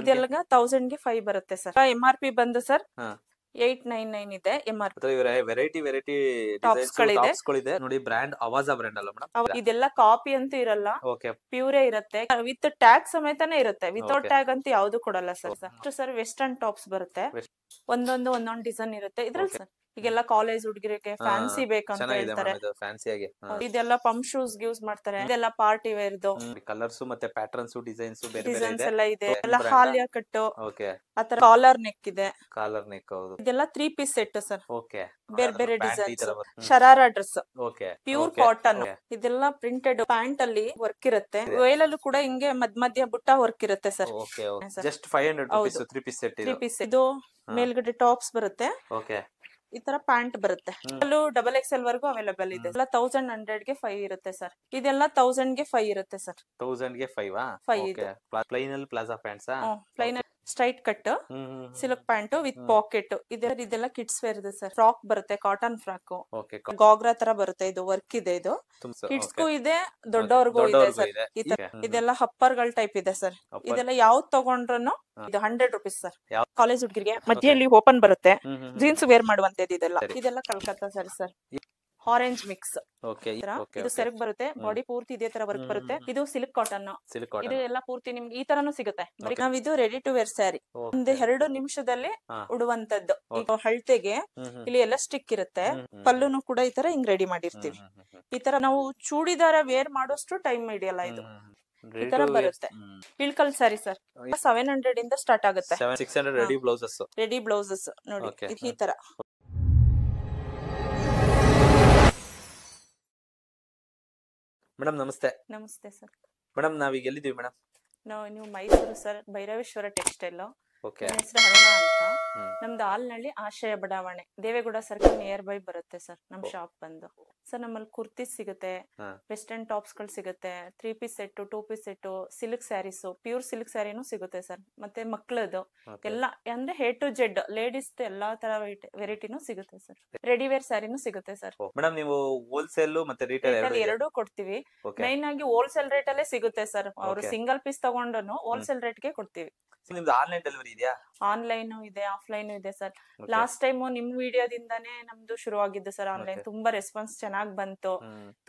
ಇದೆಲ್ಲ ತೌಸಂಡ್ ಗೆ ಫೈವ್ ಬರುತ್ತೆ ಸರ್ ಎಂ ಆರ್ ಪಿ ಬಂದು ಸರ್ ಏಟ್ ನೈನ್ ನೈನ್ ಇದೆ M R variety variety tops ಇದೆ ನೋಡಿ ಬ್ರ್ಯಾಂಡ್ ಅವಾಜ ಬ್ರ್ಯಾಂಡ್ ಅಲ್ಲ ಮೇಡಮ್ ಇದೆಲ್ಲ ಕಾಪಿ ಅಂತೂ ಇರಲ್ಲ ಪ್ಯೂರೇ ಇರುತ್ತೆ ವಿತ್ ಟ್ಯಾಗ್ ಸಮೇತನೇ ಇರುತ್ತೆ ವಿತೌಟ್ ಟ್ಯಾಗ್ ಅಂತ ಯಾವ್ದು ಕೊಡಲ್ಲ ಸರ್ ಸರ್ ವೆಸ್ಟರ್ನ್ ಟಾಪ್ಸ್ ಬರುತ್ತೆ ಒಂದೊಂದು ಒಂದೊಂದು ಡಿಸೈನ್ ಇರುತ್ತೆ ಇದ್ರಲ್ಲಿ ಸರ್ ಈಗೆಲ್ಲ ಕಾಲೇಜ್ ಹುಡುಗಿರಿಗೆ ಫ್ಯಾನ್ಸಿ ಬೇಕಂತ ಹೇಳ್ತಾರೆ ಇದೆಲ್ಲ ಪಂಪ್ ಶೂಸ್ ಯೂಸ್ ಮಾಡ್ತಾರೆ ಇದೆಲ್ಲ ಪಾರ್ಟಿ ವೇರ್ ಕಲರ್ಸ್ ಮತ್ತೆ ಪ್ಯಾಟರ್ನ್ಸ್ ಡಿಸೈನ್ಸ್ ಡಿಸೈನ್ಸ್ ಎಲ್ಲ ಇದೆ ಎಲ್ಲ ಹಾಲಿಯ ಕಟ್ಟು ಆತರ ಕಾಲರ್ ನೆಕ್ ಇದೆ ಕಾಲರ್ ನೆಕ್ ಹೌದು ಇದೆಲ್ಲ three piece set sir okay ಬೇರೆ ಬೇರೆ design sharara dress okay pure cotton ಇದೆಲ್ಲ ಪ್ರಿಂಟೆಡ್ ಪ್ಯಾಂಟ್ ಅಲ್ಲಿ ವರ್ಕ್ ಇರುತ್ತೆ ವೇಲಲ್ಲೂ ಕೂಡ ಹಿಂಗೆ ಮದ್ ಮಧ್ಯ ಬುಟ್ಟ ವರ್ಕ್ ಇರುತ್ತೆ sir just five hundred three piece set three piece ಇದು ಮೇಲ್ಗಡೆ ಟಾಪ್ಸ್ ಬರುತ್ತೆ ಓಕೆ ಈ ತರ ಪ್ಯಾಂಟ್ ಬರುತ್ತೆ ಅಲ್ಲೂ ಡಬಲ್ ಎಲ್ ವರ್ಗೂ ಅವೈಲೇಬಲ್ ಇದೆ ಎಲ್ಲ ತೌಸಂಡ್ ಹಂಡ್ರೆಡ್ ಗೆ ಫೈವ್ ಇರುತ್ತೆ ಸರ್ ಇದೆಲ್ಲ ತೌಸಂಡ್ ಗೆ ಫೈವ್ ಇರುತ್ತೆ ಸರ್ ತೌಸಂಡ್ ಗೆ ಫೈವ್ ಫೈವ್ ಇದೆ ಪ್ಲೈನ್ ಅಲ್ಲಿ palazzo pants plain straight cut silk pant with pocket ಇದೆಲ್ಲ ಕಿಡ್ಸ್ ವೇರ್ ಇದೆ ಸರ್ ಫ್ರಾಕ್ ಬರುತ್ತೆ ಕಾಟನ್ ಫ್ರಾಕ್ ಗಾಗ್ರಾ ತರ ಬರುತ್ತೆ ಇದು ವರ್ಕ್ ಇದೆ ಇದು ಗು ಇದೆ ದೊಡ್ಡವ್ರಿಗೂ ಇದೆ ಸರ್ ಇದೆಲ್ಲ ಹಪ್ಪರ್ಗಳ ಟೈಪ್ ಇದೆ ಸರ್ ಇದೆಲ್ಲ ಯಾವ್ದು ತಗೊಂಡ್ರು ಇದು ಹಂಡ್ರೆಡ್ ರುಪೀಸ್ ಸರ್ ಕಾಲೇಜ್ ಹುಡುಗರಿಗೆ ಮಧ್ಯ ಓಪನ್ ಬರುತ್ತೆ ಜೀನ್ಸ್ ವೇರ್ ಮಾಡುವಂತ ಇದೆಲ್ಲ ಇದೆಲ್ಲ Calcutta sir sir orange mix ಇದು ಸೆರಗ್ ಬರುತ್ತೆ ಬಾಡಿ ಪೂರ್ತಿ ಇದೇ ತರ ವರ್ಕ್ ಬರುತ್ತೆ ಇದು ಸಿಲ್ಕ್ ಕಾಟನ್ ಇದು ಎಲ್ಲ ಪೂರ್ತಿ ನಿಮ್ಗೆ ಈ ತರನು ಸಿಗುತ್ತೆ ನಾವ್ ರೆಡಿ ಟು ವೇರ್ ಸ್ಯಾರಿ ಒಂದು ಎರಡು ನಿಮಿಷದಲ್ಲಿ ಉಡುವಂತದ್ದು ಹಳ್ತೆಗೆ ಇಲ್ಲಿ ಎಲ್ಲ ಸ್ಟಿಕ್ ಇರುತ್ತೆ ಪಲ್ಲುನು ಕೂಡ ಈ ತರ ಹಿಂಗ್ ರೆಡಿ ಮಾಡಿರ್ತೀವಿ ಈ ತರ ನಾವು ಚೂಡಿದಾರ ವೇರ್ ಮಾಡೋಷ್ಟು ಟೈಮ್ ಇಡಿಯಲ್ಲ ಇದು ಈ ತರ ಬರುತ್ತೆ Ilkal sari sir seven hundred ಇಂದ ಸ್ಟಾರ್ಟ್ ಆಗುತ್ತೆ ರೆಡಿ ಬ್ಲೌಸಸ್ ನೋಡಿ ಈ ತರ ಮೇಡಮ್ ನಮಸ್ತೆ ನಮಸ್ತೆ ಸರ್ ಮೇಡಮ್ ನಾವೀಗ ಎಲ್ಲಿದ್ದೀವಿ ಮೇಡಮ್ ನಾವು ನೀವು ಮೈಸೂರು ಸರ್ ಭೈರವೇಶ್ವರ ಟೆಕ್ಸ್ಟೈಲ್ ಹೆಸರು ಹರಣ ಅಂತ ನಮ್ದು ಹಾಲ್ನಳ್ಳಿ ಆಶಯ ಬಡಾವಣೆ ದೇವೇಗೌಡ ಸರ್ಕಲ್ ನಿಯರ್ ಬೈ ಬರುತ್ತೆ ಸರ್ ನಮ್ ಶಾಪ್ ಬಂದು ಸರ್ ನಮ್ಮಲ್ಲಿ ಕುರ್ತೀಸ್ ಸಿಗುತ್ತೆ ವೆಸ್ಟರ್ನ್ ಟಾಪ್ಸ್ ಗಳು ಸಿಗುತ್ತೆ three piece set two piece set silk sarees pure silk ಸ್ಯಾರಿನು ಸಿಗುತ್ತೆ ಸರ್ ಮತ್ತೆ ಮಕ್ಕಳದು ಎಲ್ಲ ಅಂದ್ರೆ ಹೇ ಟು ಜೆಡ್ ಲೇಡೀಸ್ ಎಲ್ಲಾ ತರ ವೆರೈಟಿನೂ ಸಿಗುತ್ತೆ ಸರ್ ರೆಡಿ ವೇರ್ ಸ್ಯಾರಿನೂ ಸಿಗುತ್ತೆ ಸರ್ ಮೇಡಮ್ ನೀವು ಹೋಲ್ಸೇಲ್ ಮತ್ತೆ ರಿಟೇಲ್ ಎರಡೂ ಕೊಡ್ತೀವಿ ಮೈನ್ ಆಗಿ ಹೋಲ್ಸೇಲ್ ರೇಟ್ ಅಲ್ಲೇ ಸಿಗುತ್ತೆ ಸರ್ ಅವರು ಸಿಂಗಲ್ ಪೀಸ್ ತಗೊಂಡು ಹೋಲ್ಸೇಲ್ ರೇಟ್ ಗೆ ಕೊಡ್ತೀವಿ ನಿಮ್ದು ಆನ್ಲೈನ್ ಡೆಲಿವರಿ ಇದೆಯಾ ಆನ್ಲೈನ್ ಇದೆ ಆಫ್ಲೈನ್ ಇದೆ ಸರ್ ಲಾಸ್ಟ್ ಟೈಮ್ ನಿಮ್ ವಿಡಿಯೋದಿಂದಾನೇ ನಮ್ದು ಶುರು ಆಗಿದ್ದು ಸರ್ ಆನ್ಲೈನ್ ತುಂಬಾ ರೆಸ್ಪಾನ್ಸ್ ಚೆನ್ನಾಗ್ ಬಂತು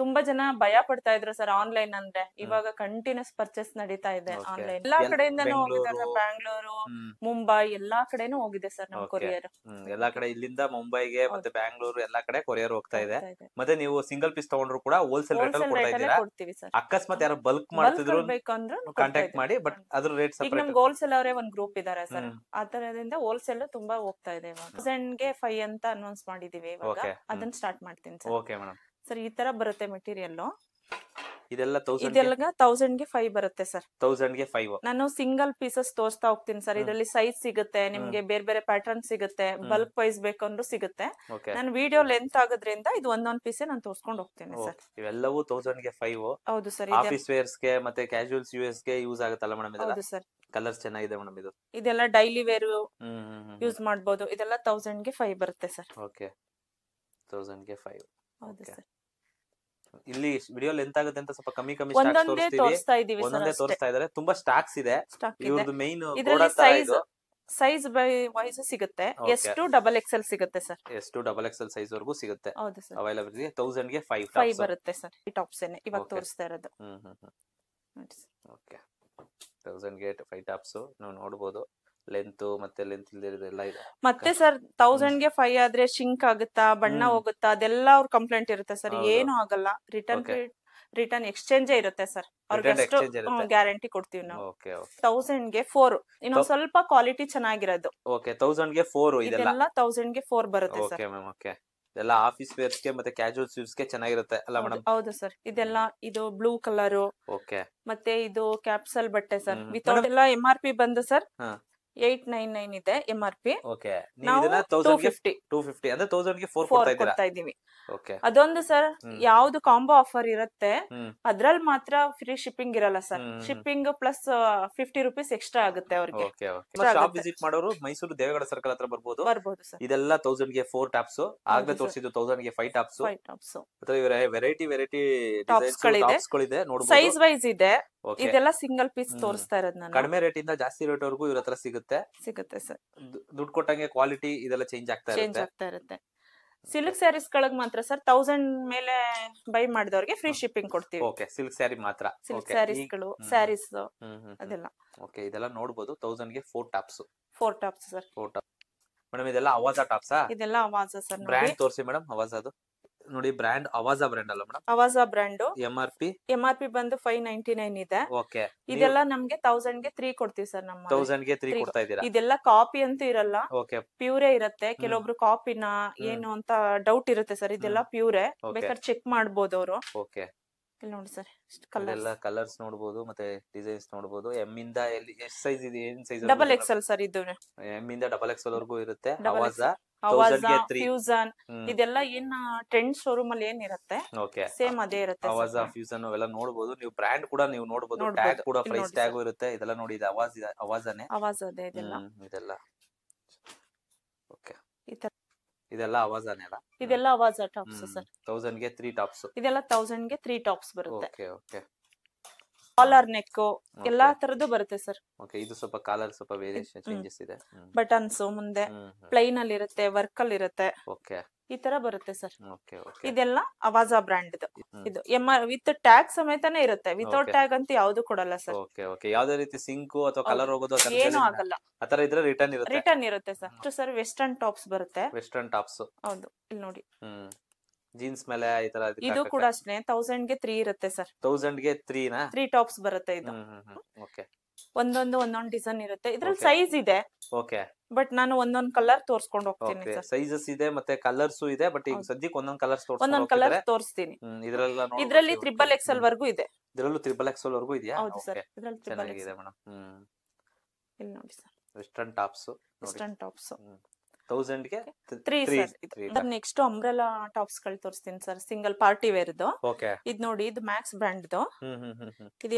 ತುಂಬಾ ಜನ ಭಯ ಪಡ್ತಾ ಇದ್ರು ಸರ್ ಆನ್ಲೈನ್ ಅಂದ್ರೆ ಇವಾಗ ಕಂಟಿನ್ಯೂಸ್ ಪರ್ಚೇಸ್ ನಡೀತಾ ಇದೆ ಆನ್ಲೈನ್ ಎಲ್ಲಾ ಕಡೆಯಿಂದ ಬ್ಯಾಂಗ್ಳೂರು ಮುಂಬೈ ಎಲ್ಲಾ ಕಡೆನೂ ಹೋಗಿದೆ ಸರ್ ನಮ್ ಕೊರಿಯರ್ ಎಲ್ಲಾ ಕಡೆ ಇಲ್ಲಿಂದ ಮುಂಬೈಗೆ ಮತ್ತೆ ಬ್ಯಾಂಗ್ಳೂರು ಎಲ್ಲಾ ಕಡೆ ಕೊರಿಯರ್ ಹೋಗ್ತಾ ಇದೆ ಮತ್ತೆ ನೀವು ಸಿಂಗಲ್ ಪೀಸ್ ತಗೊಂಡ್ರು ಕೂಡ ಹೋಲ್ಸೇಲ್ ರೇಟ್ ಅಲ್ಲಿ ಕೊಡ್ತಾ ಇದ್ದೀರಾ ಅಕಸ್ಮಾತ್ ಯಾರು ಬಲ್ಕ್ ಮಾಡ್ತಿದ್ರು ಕಾಂಟ್ಯಾಕ್ಟ್ ಮಾಡಿ ಬಟ್ ಅದ್ರ ರೇಟ್ ಈಗ ಹೋಲ್ಸೇಲ್ ಅವರೇ ಒಂದ್ ಗ್ರೂಪ್ ಇದಾರೆ ಆ ತರದಿಂದ ಹೋಲ್ಸೇಲ್ ತುಂಬಾ ಹೋಗ್ತಾ ಇದೆ ಇವಾಗ ಫೈವ್ ಅಂತ ಅನೌನ್ಸ್ ಮಾಡಿದೀವಿ ಇವಾಗ ಅದನ್ನ ಸ್ಟಾರ್ಟ್ ಮಾಡ್ತೀನಿ ಸರ್ ಈ ತರ ಬರುತ್ತೆ ಮೆಟೀರಿಯಲ್ ಇದೆಲ್ಲ ಬರುತ್ತೆ ಸರ್ ತೌಸಂಡ್ ಗೆ ನಾನು ಸಿಂಗಲ್ ಪೀಸಸ್ ತೋರಿಸ್ತಾ ಹೋಗ್ತೀನಿ ಸರ್ ಇದರಲ್ಲಿ ಸೈಜ್ ಸಿಗುತ್ತೆ ನಿಮ್ಗೆ ಬೇರೆ ಬೇರೆ ಪ್ಯಾಟರ್ನ್ ಸಿಗುತ್ತೆ ಬಲ್ಕ್ ವೈಸ್ ಬೇಕಂದ್ರೂ ಸಿಗುತ್ತೆ ನಾನು ವಿಡಿಯೋ ಲೆಂತ್ ಆಗೋದ್ರಿಂದ ಇದು ಒಂದೊಂದ್ ಪೀಸ್ ನಾನು ತೋರಿಸ್ಕೊಂಡು ಹೋಗ್ತೀನಿ ಸರ್ ಇವೆಲ್ಲವೂ ತೌಸಂಡ್ ಗೆ ಫೈವ್ ಹೌದು ಸರ್ ಆಫೀಸ್ ವೇರ್ಸ್ ಗೆ ಮತ್ತೆ ಕ್ಯಾಶುಯಲ್ಸ್ ಯೂಸ್ ಗೆ ಯೂಸ್ ಆಗುತ್ತಲ್ಲ ಮೇಡಮ್ ಹೌದು ಸರ್ ಕಲರ್ಸ್ ಚೆನ್ನಾಗಿದೆ ಮೇಡಮ್ ಇದು ಇದೆಲ್ಲ ಡೈಲಿ ವೇರ್ ಯೂಸ್ ಮಾಡಬಹುದು ಇದೆಲ್ಲ ತೌಸಂಡ್ ಗೆ ಫೈವ್ ಬರುತ್ತೆ ಸರ್ ಓಕೆ ತೌಸಂಡ್ ಗೆ ಫೈವ್ ಹೌದು ಸರ್ ಇಲ್ಲಿ ವಿಡಿಯೋ ಲೆಂತ್ ಆಗುತ್ತೆ ಅಂತ ಸ್ವಲ್ಪ ಕಮ್ಮಿ ಕಮ್ಮಿ ಒಂದೊಂದೇ ತೋರಿಸ್ತಾ ಇದೀವಿ ಒಂದೊಂದೇ ತೋರಿಸ್ತಾ ಇದಾರೆ ತುಂಬಾ ಸ್ಟಾಕ್ಸ್ ಇದೆ ಇವ್ರದ್ದು main size size by wise ಸಿಗುತ್ತೆ ಎಷ್ಟು ಡಬಲ್ ಎಕ್ಸ್ ಎಲ್ ಸಿಗುತ್ತೆ ಸರ್ ಎಷ್ಟು ಡಬಲ್ ಎಕ್ಸ್ ಎಲ್ ಸೈಜ್ ವರೆಗೂ ಸಿಗುತ್ತೆ ಹೌದು ಸರ್ ಅವೈಲಬಲ್ ಇದೆ ತೌಸಂಡ್ ಗೆ ಫೈವ್ ಫೈವ್ ಬರುತ್ತೆ ಸರ್ ಈ ಟಾಪ್ಸ್ ಏನೆ ಇವಾಗ ತೋರಿಸ್ತಾ ಇರೋದು ಹ್ಮ್ ಹ್ಮ್ ಓಕೆ ತೌಸಂಡ್ ಗೆ ಫೈವ್ ಟಾಪ್ಸ್ ನಾವು ನೋಡ್ಬೋದು ಲೆಂತ್ ಮತ್ತೆ ಲೆಂತ್ ಇಲ್ದಿರೋದೆಲ್ಲ ಇದೆ ಮತ್ತೆ ಸರ್ ತೌಸಂಡ್ ಗೆ ಫೈವ್ ಆದ್ರೆ ಶಿಂಕ್ ಆಗುತ್ತಾ ಬಣ್ಣ ಹೋಗುತ್ತಾ ಅದೆಲ್ಲ ಅವ್ರ ಕಂಪ್ಲೇಂಟ್ ಇರುತ್ತೆ ಸರ್ ಏನು ಆಗಲ್ಲ ರಿಟರ್ನ್ ರಿಟರ್ನ್ ಎಕ್ಸ್ಚೇಂಜ್ ಇರುತ್ತೆ ಸರ್ ಅವ್ರಿಗೆ ಗ್ಯಾರಂಟಿ ಕೊಡ್ತೀವಿ ನಾವು ತೌಸಂಡ್ ಗೆ ಫೋರ್ ಇನ್ನೊಂದ್ ಸ್ವಲ್ಪ ಕ್ವಾಲಿಟಿ ಚೆನ್ನಾಗಿರೋದು ಓಕೆ ತೌಸಂಡ್ ಗೆ ಫೋರ್ ಇದೆಲ್ಲ ತೌಸಂಡ್ ಗೆ ಫೋರ್ ಬರುತ್ತೆ ಓಕೆ ಮ್ಯಾಮ್ ಓಕೆ ಇದೆಲ್ಲ ಆಫೀಸ್ ವೇರ್ಸ್ ಗೆ ಮತ್ತೆ ಕ್ಯಾಶುವಲ್ ಸೂಟ್ಸ್ ಗೆ ಚೆನ್ನಾಗಿರುತ್ತೆ ಅಲ್ಲ ಮೇಡಮ್ ಹೌದು ಸರ್ ಇದೆಲ್ಲ ಇದು ಬ್ಲೂ ಕಲರ್ ಓಕೆ ಮತ್ತೆ ಇದು ಕ್ಯಾಪ್ಸಲ್ ಬಟ್ಟೆ ಸರ್ ವಿತೌಟ್ ಎಲ್ಲ ಎಂ ಆರ್ ಪಿ ಬಂದು ಸರ್ ಏಟ್ ನೈನ್ ನೈನ್ ಇದೆ ಎಂ ಆರ್ ಪಿ ಓಕೆ ನಾವು ಫಿಫ್ಟಿ ಅಂದ್ರೆ ತೌಸಂಡ್ ಫೋರ್ ಫೋರ್ ಕೊಡ್ತಾ ಅದೊಂದು ಸರ್ ಯಾವ್ದು ಕಾಂಬೋ ಆಫರ್ ಇರುತ್ತೆ ಅದ್ರಲ್ಲಿ ಮಾತ್ರ ಫ್ರೀ ಶಿಪ್ಪಿಂಗ್ ಇರಲ್ಲ sir shipping plus fifty rupees extra ಆಗುತ್ತೆ ಅವ್ರಿಗೆ ಶಾಪ್ ವಿಸಿಟ್ ಮಾಡೋರು ಮೈಸೂರು ದೇವೇಗೌಡ ಸರ್ಕಲ್ ಹತ್ರ ಬರ್ಬೋದು ಬರ್ಬೋದು ಸರ್ ಇದೆಲ್ಲ ತೌಸಂಡ್ ಗೆ ಫೋರ್ ಟಾಪ್ಸ್ ಆಗ್ಲೇ ತೋರಿಸಿದ್ದು ತೌಸಂಡ್ ಗೆ five tops tops variety variety tops ಗಳಿದೆ ಸೈಜ್ ವೈಸ್ ಇದೆ ಇದೆಲ್ಲ ಸಿಂಗಲ್ ಪೀಸ್ ತೋರಿಸ್ತಾ ಇರೋದು ನಾನು ಕಡಿಮೆ ರೇಟ್ ಇಂದ ಜಾಸ್ತಿ ರೇಟ್ ವರೆಗೂ ಇವ್ರ ಸಿಗುತ್ತೆ ಸಿಗುತ್ತೆ ಸಿಗುತ್ತೆ ಸರ್ ದುಡ್ಡು ಕೊಟ್ಟಂಗೆ ಕ್ವಾಲಿಟಿ ಇದೆಲ್ಲ ಚೇಂಜ್ ಆಗ್ತಾ ಚೇಂಜ್ ಆಗ್ತಾ ಇರುತ್ತೆ ಸಿಲ್ಕ್ ಸ್ಯಾರೀಸ್ ಗಳಿಗೆ ಮಾತ್ರ ಸರ್ ತೌಸಂಡ್ ಮೇಲೆ ಬೈ ಮಾಡಿದವ್ರಿಗೆ ಫ್ರೀ ಶಿಪ್ಪಿಂಗ್ ಕೊಡ್ತೀವಿ ಓಕೆ ಸಿಲ್ಕ್ ಸ್ಯಾರಿ ಮಾತ್ರ ಸಿಲ್ಕ್ ಸ್ಯಾರೀಸ್ ಗಳು ಸ್ಯಾರೀಸ್ ಅದೆಲ್ಲ ಓಕೆ ಇದೆಲ್ಲ ನೋಡ್ಬೋದು ತೌಸಂಡ್ ಗೆ four tops four tops sir four top madam ಇದೆಲ್ಲ ಅವಾಜ ಟಾಪ್ಸ್ ಇದೆಲ್ಲ ಅವಾಜ ಸರ್ ಬ್ರ್ಯಾಂಡ್ ತೋರಿಸಿ ಮೇಡಮ್ ಅವಾಜ ಅದು ನೋಡಿ ಬ್ರ್ಯಾಂಡ್ ಅವಾಜಾ ಬ್ರ್ಯಾಂಡ್ ಅಲ್ಲ madam Avaasa brand M R P M R P ಬಂದು ಫೈವ್ ನೈನ್ಟಿ ನೈನ್ ಇದೆ ಓಕೆ ಇದೆಲ್ಲ ನಮ್ಗೆ ತೌಸಂಡ್ ಗೆ ತ್ರೀ ಕೊಡ್ತೀವಿ ಸರ್ ನಮ್ಮ ತೌಸಂಡ್ ಗೆ ತ್ರೀ ಕೊಡ್ತಾ ಇದ್ದೀರಾ ಇದೆಲ್ಲ ಕಾಪಿ ಅಂತೂ ಇರಲ್ಲ ಓಕೆ ಪ್ಯೂರೇ ಇರುತ್ತೆ ಕೆಲವೊಬ್ರು ಕಾಪಿನ ಏನು ಅಂತ ಡೌಟ್ ಇರುತ್ತೆ ಸರ್ ಇದೆಲ್ಲ ಪ್ಯೂರೇ ಬೇಕಾದ್ರೆ ಚೆಕ್ ಮಾಡ್ಬೋದು ಅವರು ಓಕೆ ಇಲ್ಲಿ ನೋಡಿ ಸರ್ ಇಷ್ಟು ಕಲರ್ಸ್ ನೋಡಬಹುದು ಮತ್ತೆ ಡಿಸೈನ್ಸ್ ನೋಡಬಹುದು ಎಮ್ ಇಂದ ಎಲ್ಲಿ ಎಷ್ಟು ಸೈಜ್ ಇದೆ ಏನ್ ಸೈಜ್ ಡಬಲ್ ಎಕ್ಸ್ಎಲ್ ಸರ್ ಇದು ಎಮ್ ಇಂದ ಡಬಲ್ ಎಲ್ ವರೆಗೂ ಇರುತ್ತೆ Double ಆವಾಜ ಅವಾಜ ಫ್ಯೂಸನ್ ಇದೆಲ್ಲ ಏನ್ ಟ್ರೆಂಡ್ ಶೋರೂಮ್ ಅಲ್ಲಿ ಏನ್ ಇರುತ್ತೆ ಓಕೆ ಸೇಮ್ ಅದೇ ಇರುತ್ತೆ ಅವಾಜಾ ಅವಾಜ ಫ್ಯೂಸನ್ ಅವೆಲ್ಲ ನೋಡಬಹುದು ನೀವು ಬ್ರ್ಯಾಂಡ್ ಕೂಡ ನೀವು ನೋಡಬಹುದು ಟ್ಯಾಗ್ ಕೂಡ ಪ್ರೈಸ್ ಟ್ಯಾಗ್ ಇರುತ್ತೆ ಇದೆಲ್ಲ ನೋಡಿ ಇದು ಅವಾಜ್ ಅವಾಜನೇ ಅದೇ ಇದೆಲ್ಲ ಇದೆಲ್ಲ ಓಕೆ ಇದೆಲ್ಲ ಅವಾಜಾನೆಲ್ಲ ಇದೆಲ್ಲ ಅವಾಜ ಟಾಪ್ಸ್ ಸರ್ ತೌಸಂಡ್ ಗೆ ತ್ರೀ ಟಾಪ್ಸ್ ಇದೆಲ್ಲ ತೌಸಂಡ್ ಗೆ ತ್ರೀ ಟಾಪ್ಸ್ ಬರುತ್ತೆ ಓಕೆ ಓಕೆ ಕಾಲರ್ ನೆಕ್ ಎಲ್ಲಾ ತರದ್ದು ಬರುತ್ತೆ ಸರ್ ಓಕೆ ಇದು ಸ್ವಲ್ಪ ಕಾಲರ್ ಸ್ವಲ್ಪ ವೇರಿಯೇಷನ್ ಚೇಂಜಸ್ ಇದೆ ಬಟನ್ಸ್ ಮುಂದೆ ಪ್ಲೈನ್ ಅಲ್ಲಿ ಇರುತ್ತೆ ವರ್ಕ್ ಅಲ್ಲಿ ಇರುತ್ತೆ ಓಕೆ ಈ ತರ ಬರುತ್ತೆ ಸರ್ ಇದೆಲ್ಲ ಅವಾಜಾ ಬ್ರ್ಯಾಂಡ್ ಇದು ಎಮ್ ಆರ್ ವಿತ್ ಟ್ಯಾಗ್ ಸಮೇತನೇ ಇರುತ್ತೆ ವಿತೌಟ್ ಟ್ಯಾಗ್ ಅಂತ ಯಾವ್ದು ಕೊಡಲ್ಲ ಸರ್ ಯಾವ್ದೇ ರೀತಿ ಸಿಂಕ್ ಅಥವಾ ಕಲರ್ ಹೋಗೋದು ಏನು ಆಗಲ್ಲ ಆತರ ಇದ್ರೆ ರಿಟರ್ನ್ ಇರುತ್ತೆ ರಿಟರ್ನ್ ಇರುತ್ತೆ ಸರ್ ಅಷ್ಟು ಸರ್ ವೆಸ್ಟರ್ನ್ ಟಾಪ್ಸ್ ಬರುತ್ತೆ ವೆಸ್ಟರ್ನ್ ಟಾಪ್ಸ್ ಹೌದು ಇಲ್ಲಿ ನೋಡಿ ಜೀನ್ಸ್ ಮೇಲೆ ಈ ತರ ಇದು ಕೂಡ ಅಷ್ಟೇ ತೌಸಂಡ್ ಗೆ ತ್ರೀ ಇರುತ್ತೆ ಸರ್ ತೌಸಂಡ್ ಗೆ ತ್ರೀನಾ ತ್ರೀ ಟಾಪ್ಸ್ ಬರುತ್ತೆ ಇದು ಓಕೆ ಒಂದೊಂದು ಒಂದೊಂದು ಡಿಸೈನ್ ಇರುತ್ತೆ ಇದ್ರಲ್ಲಿ ಸೈಜ್ ಇದೆ ಓಕೆ ಬಟ್ ನಾನು ಒಂದೊಂದ್ ಕಲರ್ ತೋರ್ಸ್ಕೊಂಡು ಹೋಗ್ತೀನಿ ಸೈಜಸ್ ಇದೆ ಮತ್ತೆ ಕಲರ್ಸ್ ಇದೆ ಬಟ್ ಈಗ ಸದ್ಯಕ್ಕೆ ಒಂದೊಂದ್ ಕಲರ್ಸ್ ಒಂದೊಂದ್ ಕಲರ್ ತೋರಿಸ್ತೀನಿ ಇದ್ರಲ್ಲ ಇದ್ರಲ್ಲಿ ತ್ರಿಬಲ್ ಎಕ್ಸೆಲ್ ವರ್ಗೂ ಇದೆ ಇದ್ರಲ್ಲೂ ತ್ರಿಬಲ್ ಎಕ್ಸೆಲ್ ವರ್ಗೂ ಇದೆಯಾ ಹೌದು ಸರ್ ಹ್ಮ್ ಮೇಡಂ ಇಲ್ಲಿ ನೋಡಿ sir western tops western tops three next umbrella tops ಗಳು ತೋರಿಸ್ತೀನಿ ಸರ್ ಸಿಂಗಲ್ ಪಾರ್ಟಿ ವೇರ್ ಇದು ನೋಡಿ ಇದು ಮ್ಯಾಕ್ಸ್ ಬ್ರ್ಯಾಂಡ್ ಇದು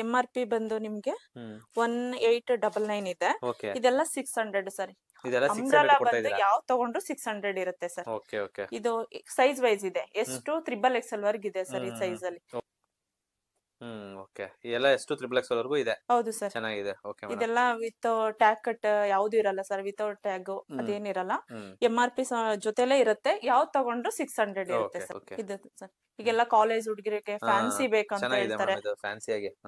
ಎಂ ಆರ್ ಪಿ ಬಂದು ನಿಮ್ಗೆ ಒನ್ ಏಟ್ ಡಬಲ್ ನೈನ್ ಇದೆ ಇದೆಲ್ಲ ಸಿಕ್ಸ್ ಹಂಡ್ರೆಡ್ ಸರ್ ಅಂಬ್ರೆಲಾ ಬಂದು ತಗೊಂಡ್ರು ಸಿಕ್ಸ್ ಹಂಡ್ರೆಡ್ ಇರುತ್ತೆ ಸರ್ ಇದು ಸೈಜ್ ವೈಸ್ ಇದೆ ಎಷ್ಟು ತ್ರಿಬಲ್ ಎಕ್ಸ್ ಎಲ್ ವರ್ಗ್ ಇದೆ ಸರ್ ಈ ಸೈಜ್ ಅಲ್ಲಿ ಹ್ಮ್ ಓಕೆ ಎಲ್ಲ ಎಷ್ಟು ತ್ರಿಬಲ್ ಎಕ್ಸ್ ವರೆಗೂ ಇದೆ ಹೌದು ಸರ್ ಚೆನ್ನಾಗಿದೆ ಓಕೆ ಇದೆಲ್ಲ ವಿತ್ ಟ್ಯಾಗ್ ಕಟ್ ಯಾವ್ದು ಇರಲ್ಲ ಸರ್ ವಿತೌಟ್ ಟ್ಯಾಗ್ ಅದೇನಿರಲ್ಲ ಎಂ ಆರ್ ಪಿ ಜೊತೆಲೇ ಇರುತ್ತೆ ಯಾವ್ದು ತಗೊಂಡ್ರು ಸಿಕ್ಸ್ ಹಂಡ್ರೆಡ್ ಇರುತ್ತೆ ಸರ್ ಇದೆ ಸರ್ ಈಗೆಲ್ಲ ಕಾಲೇಜ್ ಹುಡುಗರಿಗೆ ಫ್ಯಾನ್ಸಿ ಬೇಕಂತ ಹೇಳ್ತಾರೆ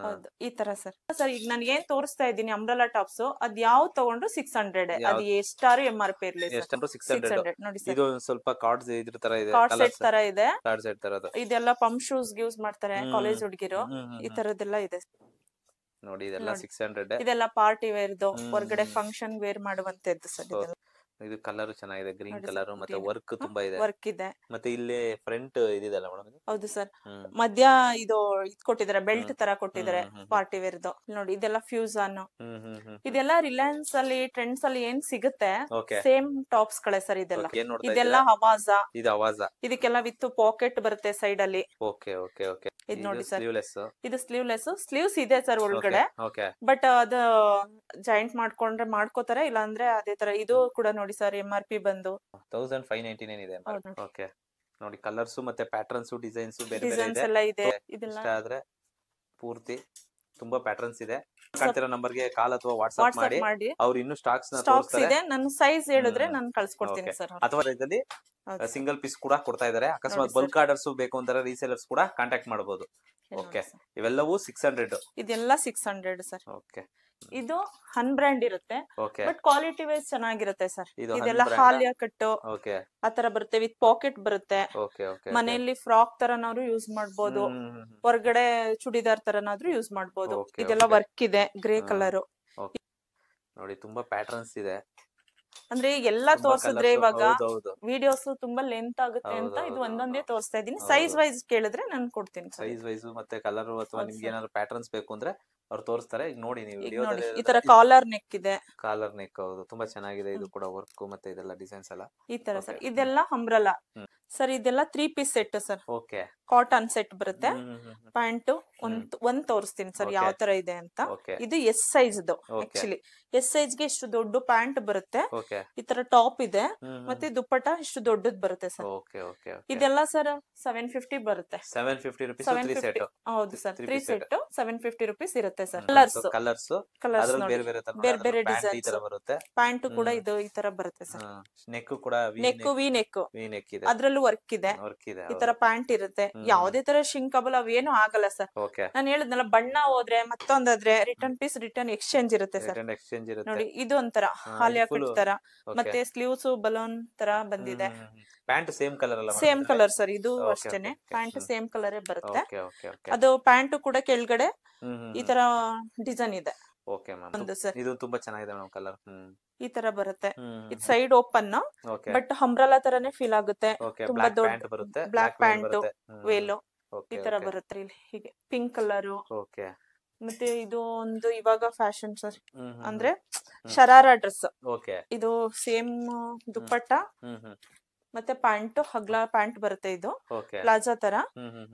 ಹೌದು ಈ ತರ ಸರ್ ಸರ್ ಈಗ ನಾನು ಏನ್ ತೋರಿಸ್ತಾ ಇದ್ದೀನಿ ಅಂಬ್ರಲಾ ಟಾಪ್ಸ್ ಅದ್ ಯಾವ ತಗೊಂಡ್ರು ಸಿಕ್ಸ್ ಹಂಡ್ರೆಡ್ ಅದು ಎಷ್ಟಾರು ಎಂ ಆರ್ ಪಿ ಇರ್ಲಿ ಸಿಕ್ಸ್ ಹಂಡ್ರೆಡ್ ನೋಡಿ ಇದು ಸ್ವಲ್ಪ ಕಾರ್ಡ್ಸ್ ಇದ್ರ ತರ ಇದೆ ಕಾರ್ಡ್ ಸೆಟ್ ತರ ಇದೆ ಇದೆಲ್ಲ ಪಂಪ್ ಶೂಸ್ ಯೂಸ್ ಮಾಡ್ತಾರೆ ಕಾಲೇಜ್ ಹುಡುಗಿರು ಈ ತರದೆಲ್ಲ ಇದೆ ನೋಡಿ ಇದೆಲ್ಲ ಸಿಕ್ಸ್ ಹಂಡ್ರೆಡ್ ಇದೆಲ್ಲ ಪಾರ್ಟಿ ವೇರ್ದು ಹೊರಗಡೆ ಫಂಕ್ಷನ್ ವೇರ್ ಮಾಡುವಂತದ್ದು ಸರ್ ಇದೆಲ್ಲ ಇದು ಕಲರ್ ಚೆನ್ನಾಗಿದೆ ಗ್ರೀನ್ ಕಲರ್ ಮತ್ತೆ ವರ್ಕ್ ತುಂಬಾ ಇದೆ ವರ್ಕ್ ಇದೆ ಮತ್ತೆ ಇಲ್ಲಿ ಫ್ರಂಟ್ ಇದಿದಲ್ಲ ಮೇಡಮ್ ಹೌದು ಸರ್ ಮಧ್ಯ ಇದು ಇದ್ ಕೊಟ್ಟಿದ್ದಾರೆ ಬೆಲ್ಟ್ ತರ ಕೊಟ್ಟಿದ್ದಾರೆ ಪಾರ್ಟಿ ವೇರ್ ನೋಡಿ ಇದೆಲ್ಲ ಫ್ಯೂಸ್ ಅನ್ನು ಇದೆಲ್ಲ ರಿಲಯನ್ಸ್ ಅಲ್ಲಿ ಟ್ರೆಂಡ್ಸ್ ಅಲ್ಲಿ ಏನ್ ಸಿಗುತ್ತೆ ಸೇಮ್ ಟಾಪ್ಸ್ ಗಳೇ ಸರ್ ಇದೆಲ್ಲ ಇದೆಲ್ಲ ಅವಾಜ ಇದು ಅವಾಜ ಇದಕ್ಕೆಲ್ಲ ವಿತ್ ಪಾಕೆಟ್ ಬರುತ್ತೆ ಸೈಡ್ ಅಲ್ಲಿ ಓಕೆ ಓಕೆ ಓಕೆ ಇದು ನೋಡಿ ಸರ್ ಇದು ಸ್ಲೀವ್ಲೆಸ್ ಸ್ಲೀವ್ಸ್ ಇದೆ ಸರ್ ಒಳಗಡೆ ಬಟ್ ಅದು ಜಾಯಿಂಟ್ ಮಾಡ್ಕೊಂಡ್ರೆ ಮಾಡ್ಕೋತಾರೆ ಇಲ್ಲಾಂದ್ರೆ ಅದೇ ತರ ಇದು ಕೂಡ ನೋಡಿ ನೋಡಿ ಸರ್ ಎಂ ಆರ್ ಪಿ ಬಂದು ತೌಸಂಡ್ ಫೈವ್ ನೈಂಟಿ ನೈನ್ ಇದೆ ಓಕೆ ನೋಡಿ ಕಲರ್ಸ್ ಮತ್ತೆ ಪ್ಯಾಟರ್ನ್ಸ್ ಡಿಸೈನ್ಸ್ ಬೇರೆ ಬೇರೆ ಎಲ್ಲ ಇದೆ ಇಷ್ಟ ಆದ್ರೆ ಪೂರ್ತಿ ತುಂಬಾ ಪ್ಯಾಟರ್ನ್ಸ್ ಇದೆ ಕಾಣ್ತಿರೋ ಗೆ ಕಾಲ್ ಅಥವಾ ವಾಟ್ಸ್ಆಪ್ ಮಾಡಿ ಅವ್ರು ಇನ್ನು ಸ್ಟಾಕ್ಸ್ ಸ್ಟಾಕ್ಸ್ ಇದೆ ನನ್ನ ಸೈಜ್ ಹೇಳಿದ್ರೆ ನಾನು ಕಳ್ಸ್ಕೊಡ್ತೀನಿ ಸರ್ ಅಥವಾ ಇದರಲ್ಲಿ ಸಿಂಗಲ್ ಪೀಸ್ ಕೂಡ ಕೊಡ್ತಾ ಇದ್ದಾರೆ ಅಕಸ್ಮಾತ್ ಬಲ್ಕ್ ಆರ್ಡರ್ಸ್ ಬೇಕು ಅಂತಾರೆ ರೀಸೇಲರ್ಸ್ ಕೂಡ ಕಾಂಟ್ಯಾಕ್ಟ್ ಮಾಡಬಹುದು ಓಕೆ ಇವೆಲ್ಲವೂ ಸಿಕ್ಸ್ ಹಂಡ್ರೆಡ್ ಇದೆಲ್ಲ ಸಿಕ್ಸ್ ಹಂಡ್ರೆಡ್ ಸರ್ ಓಕೆ ಇದು ಹನ್ ಬ್ರ್ಯಾಂಡ್ ಇರುತ್ತೆ ಬಟ್ ಕ್ವಾಲಿಟಿ ವೈಸ್ ಚೆನ್ನಾಗಿರುತ್ತೆ ಸರ್ ಇದೆಲ್ಲ ಹಾಲ್ಯ ಕಟ್ಟು ಆತರ ಬರುತ್ತೆ ವಿತ್ ಪಾಕೆಟ್ ಬರುತ್ತೆ ಮನೆಯಲ್ಲಿ ಫ್ರಾಕ್ ತರನಾದ್ರು ಯೂಸ್ ಮಾಡಬಹುದು ಹೊರಗಡೆ ಚುಡಿದಾರ್ ತರನಾದ್ರು ಯೂಸ್ ಮಾಡಬಹುದು ಇದೆಲ್ಲ ವರ್ಕ್ ಇದೆ ಗ್ರೇ ಕಲರ್ ನೋಡಿ ತುಂಬಾ ಪ್ಯಾಟರ್ನ್ಸ್ ಇದೆ ಅಂದ್ರೆ ಎಲ್ಲಾ ತೋರ್ಸಿದ್ರೆ ಇವಾಗ ವಿಡಿಯೋಸ್ ತುಂಬಾ ಲೆಂತ್ ಆಗುತ್ತೆ ಅಂತ ಇದು ಒಂದೊಂದೇ ತೋರಿಸ್ತಾ ಇದೀನಿ ಸೈಜ್ ವೈಸ್ ಕೇಳಿದ್ರೆ ನಾನು ಕೊಡ್ತೀನಿ ಸೈಜ್ ವೈಸ್ ಮತ್ತೆ ಕಲರ್ ಅಥವಾ ನಿಮ್ಗೆ ಏನಾದ್ರು ಪ್ಯಾಟರ್ನ್ಸ್ ಬೇಕು ಅಂದ್ರೆ ಅವ್ರು ತೋರಿಸ್ತಾರೆ ಈಗ ನೋಡಿ ನೀವು ಈ ತರ ಕಾಲರ್ ನೆಕ್ ಇದೆ ಕಾಲರ್ ನೆಕ್ ಹೌದು ತುಂಬಾ ಚೆನ್ನಾಗಿದೆ ಇದು ಕೂಡ ವರ್ಕ್ ಮತ್ತೆ ಇದೆಲ್ಲ ಡಿಸೈನ್ಸ್ ಎಲ್ಲ ಈ ತರ ಸರ್ ಇದೆಲ್ಲ ಅಂಬ್ರಲಾ ಸರ್ ಇದೆಲ್ಲ three piece set sir okay cotton set ಬರುತ್ತೆ ಪ್ಯಾಂಟ್ ಒಂದ್ ಒಂದ್ ತೋರಿಸ್ತೀನಿ ಸರ್ ಯಾವ ತರ ಇದೆ ಅಂತ ಇದು S size actually S size ಗೆ ಇಷ್ಟು ದೊಡ್ಡ ಪ್ಯಾಂಟ್ ಬರುತ್ತೆ ಈ ತರ ಟಾಪ್ ಇದೆ ಮತ್ತೆ ದುಪ್ಪಟ ಇಷ್ಟು ದೊಡ್ಡದ್ ಬರುತ್ತೆ ಸರ್ ಇದೆಲ್ಲ ಸರ್ ಸೆವೆನ್ ಫಿಫ್ಟಿ ಬರುತ್ತೆ ಸೆವೆನ್ ಫಿಫ್ಟಿ ಹೌದು sir three set seven fifty rupees ಇರುತ್ತೆ ಬರುತ್ತೆ ಸರ್ ಕಲರ್ಸ್ ಕಲರ್ಸ್ ಬೇರೆ ಬೇರೆ ಡಿಸೈನ್ ಬರುತ್ತೆ ಪ್ಯಾಂಟ್ ಕೂಡ ಇದು ಈ ತರ ಬರುತ್ತೆ ಸರ್ ನೆಕ್ ಕೂಡ neck V neck V neck ಇದೆ ಅದ್ರಲ್ಲೂ ವರ್ಕ್ ಇದೆ ವರ್ಕ್ ಇದೆ ಈ ತರ ಪ್ಯಾಂಟ್ ಇರುತ್ತೆ ಯಾವುದೇ ತರ ಶಿಂಕಬಲ್ ಅವೇನು ಆಗಲ್ಲ ಸರ್ ನಾನು ಹೇಳಿದ್ನಲ್ಲ ಬಣ್ಣ ಹೋದ್ರೆ ಮತ್ತೊಂದಾದ್ರೆ ರಿಟರ್ನ್ ಪೀಸ್ ರಿಟರ್ನ್ ಎಕ್ಸ್ಚೇಂಜ್ ಇರುತ್ತೆ ಸರ್ ಎಕ್ಸ್ಚೇಂಜ್ ಇರುತ್ತೆ ನೋಡಿ ಇದು ಒಂಥರ ಹಾಲಿ ತರ ಮತ್ತೆ ಸ್ಲೀವ್ಸ್ ಬಲೂನ್ ತರ ಬಂದಿದೆ ಪ್ಯಾಂಟ್ ಸೇಮ್ ಕಲರ್ ಅಲ್ಲ ಸೇಮ್ ಕಲರ್ ಸರ್ ಇದು ಅಷ್ಟೇನೆ ಪ್ಯಾಂಟ್ ಸೇಮ್ ಕಲರ್ ಬರುತ್ತೆ ಅದು ಪ್ಯಾಂಟ್ ಕೂಡ ಕೆಳಗಡೆ ಈ ತರ ಡಿಸೈನ್ ಇದೆ ಓಕೆ ಮ್ಯಾಮ್ ಇದು ತುಂಬಾ ಚೆನ್ನಾಗಿದೆ ಮ್ಯಾಮ್ ಕಲರ್ ಈ ತರ ಬರುತ್ತೆ ಇದು ಸೈಡ್ ಓಪನ್ ಬಟ್ ಹಂಬ್ರಲಾ ತರನೇ ಫೀಲ್ ಆಗುತ್ತೆ ತುಂಬಾ ದೊಡ್ಡ ಬರುತ್ತೆ ಬ್ಲಾಕ್ ಪ್ಯಾಂಟ್ ವೇಲು ಈ ತರ ಬರುತ್ತೆ ಇಲ್ಲಿ ಹೀಗೆ ಪಿಂಕ್ ಕಲರ್ ಓಕೆ ಮತ್ತೆ ಇದು ಒಂದು ಇವಾಗ ಫ್ಯಾಷನ್ ಸರ್ ಅಂದ್ರೆ ಶರಾರ ಡ್ರೆಸ್ ಇದು ಸೇಮ್ ದುಪ್ಪಟ್ಟ ಮತ್ತೆ ಪ್ಯಾಂಟ್ ಹಗ್ಲ ಪ್ಯಾಂಟ್ ಬರುತ್ತೆ ಇದು ಪ್ಲಾಜಾ ತರ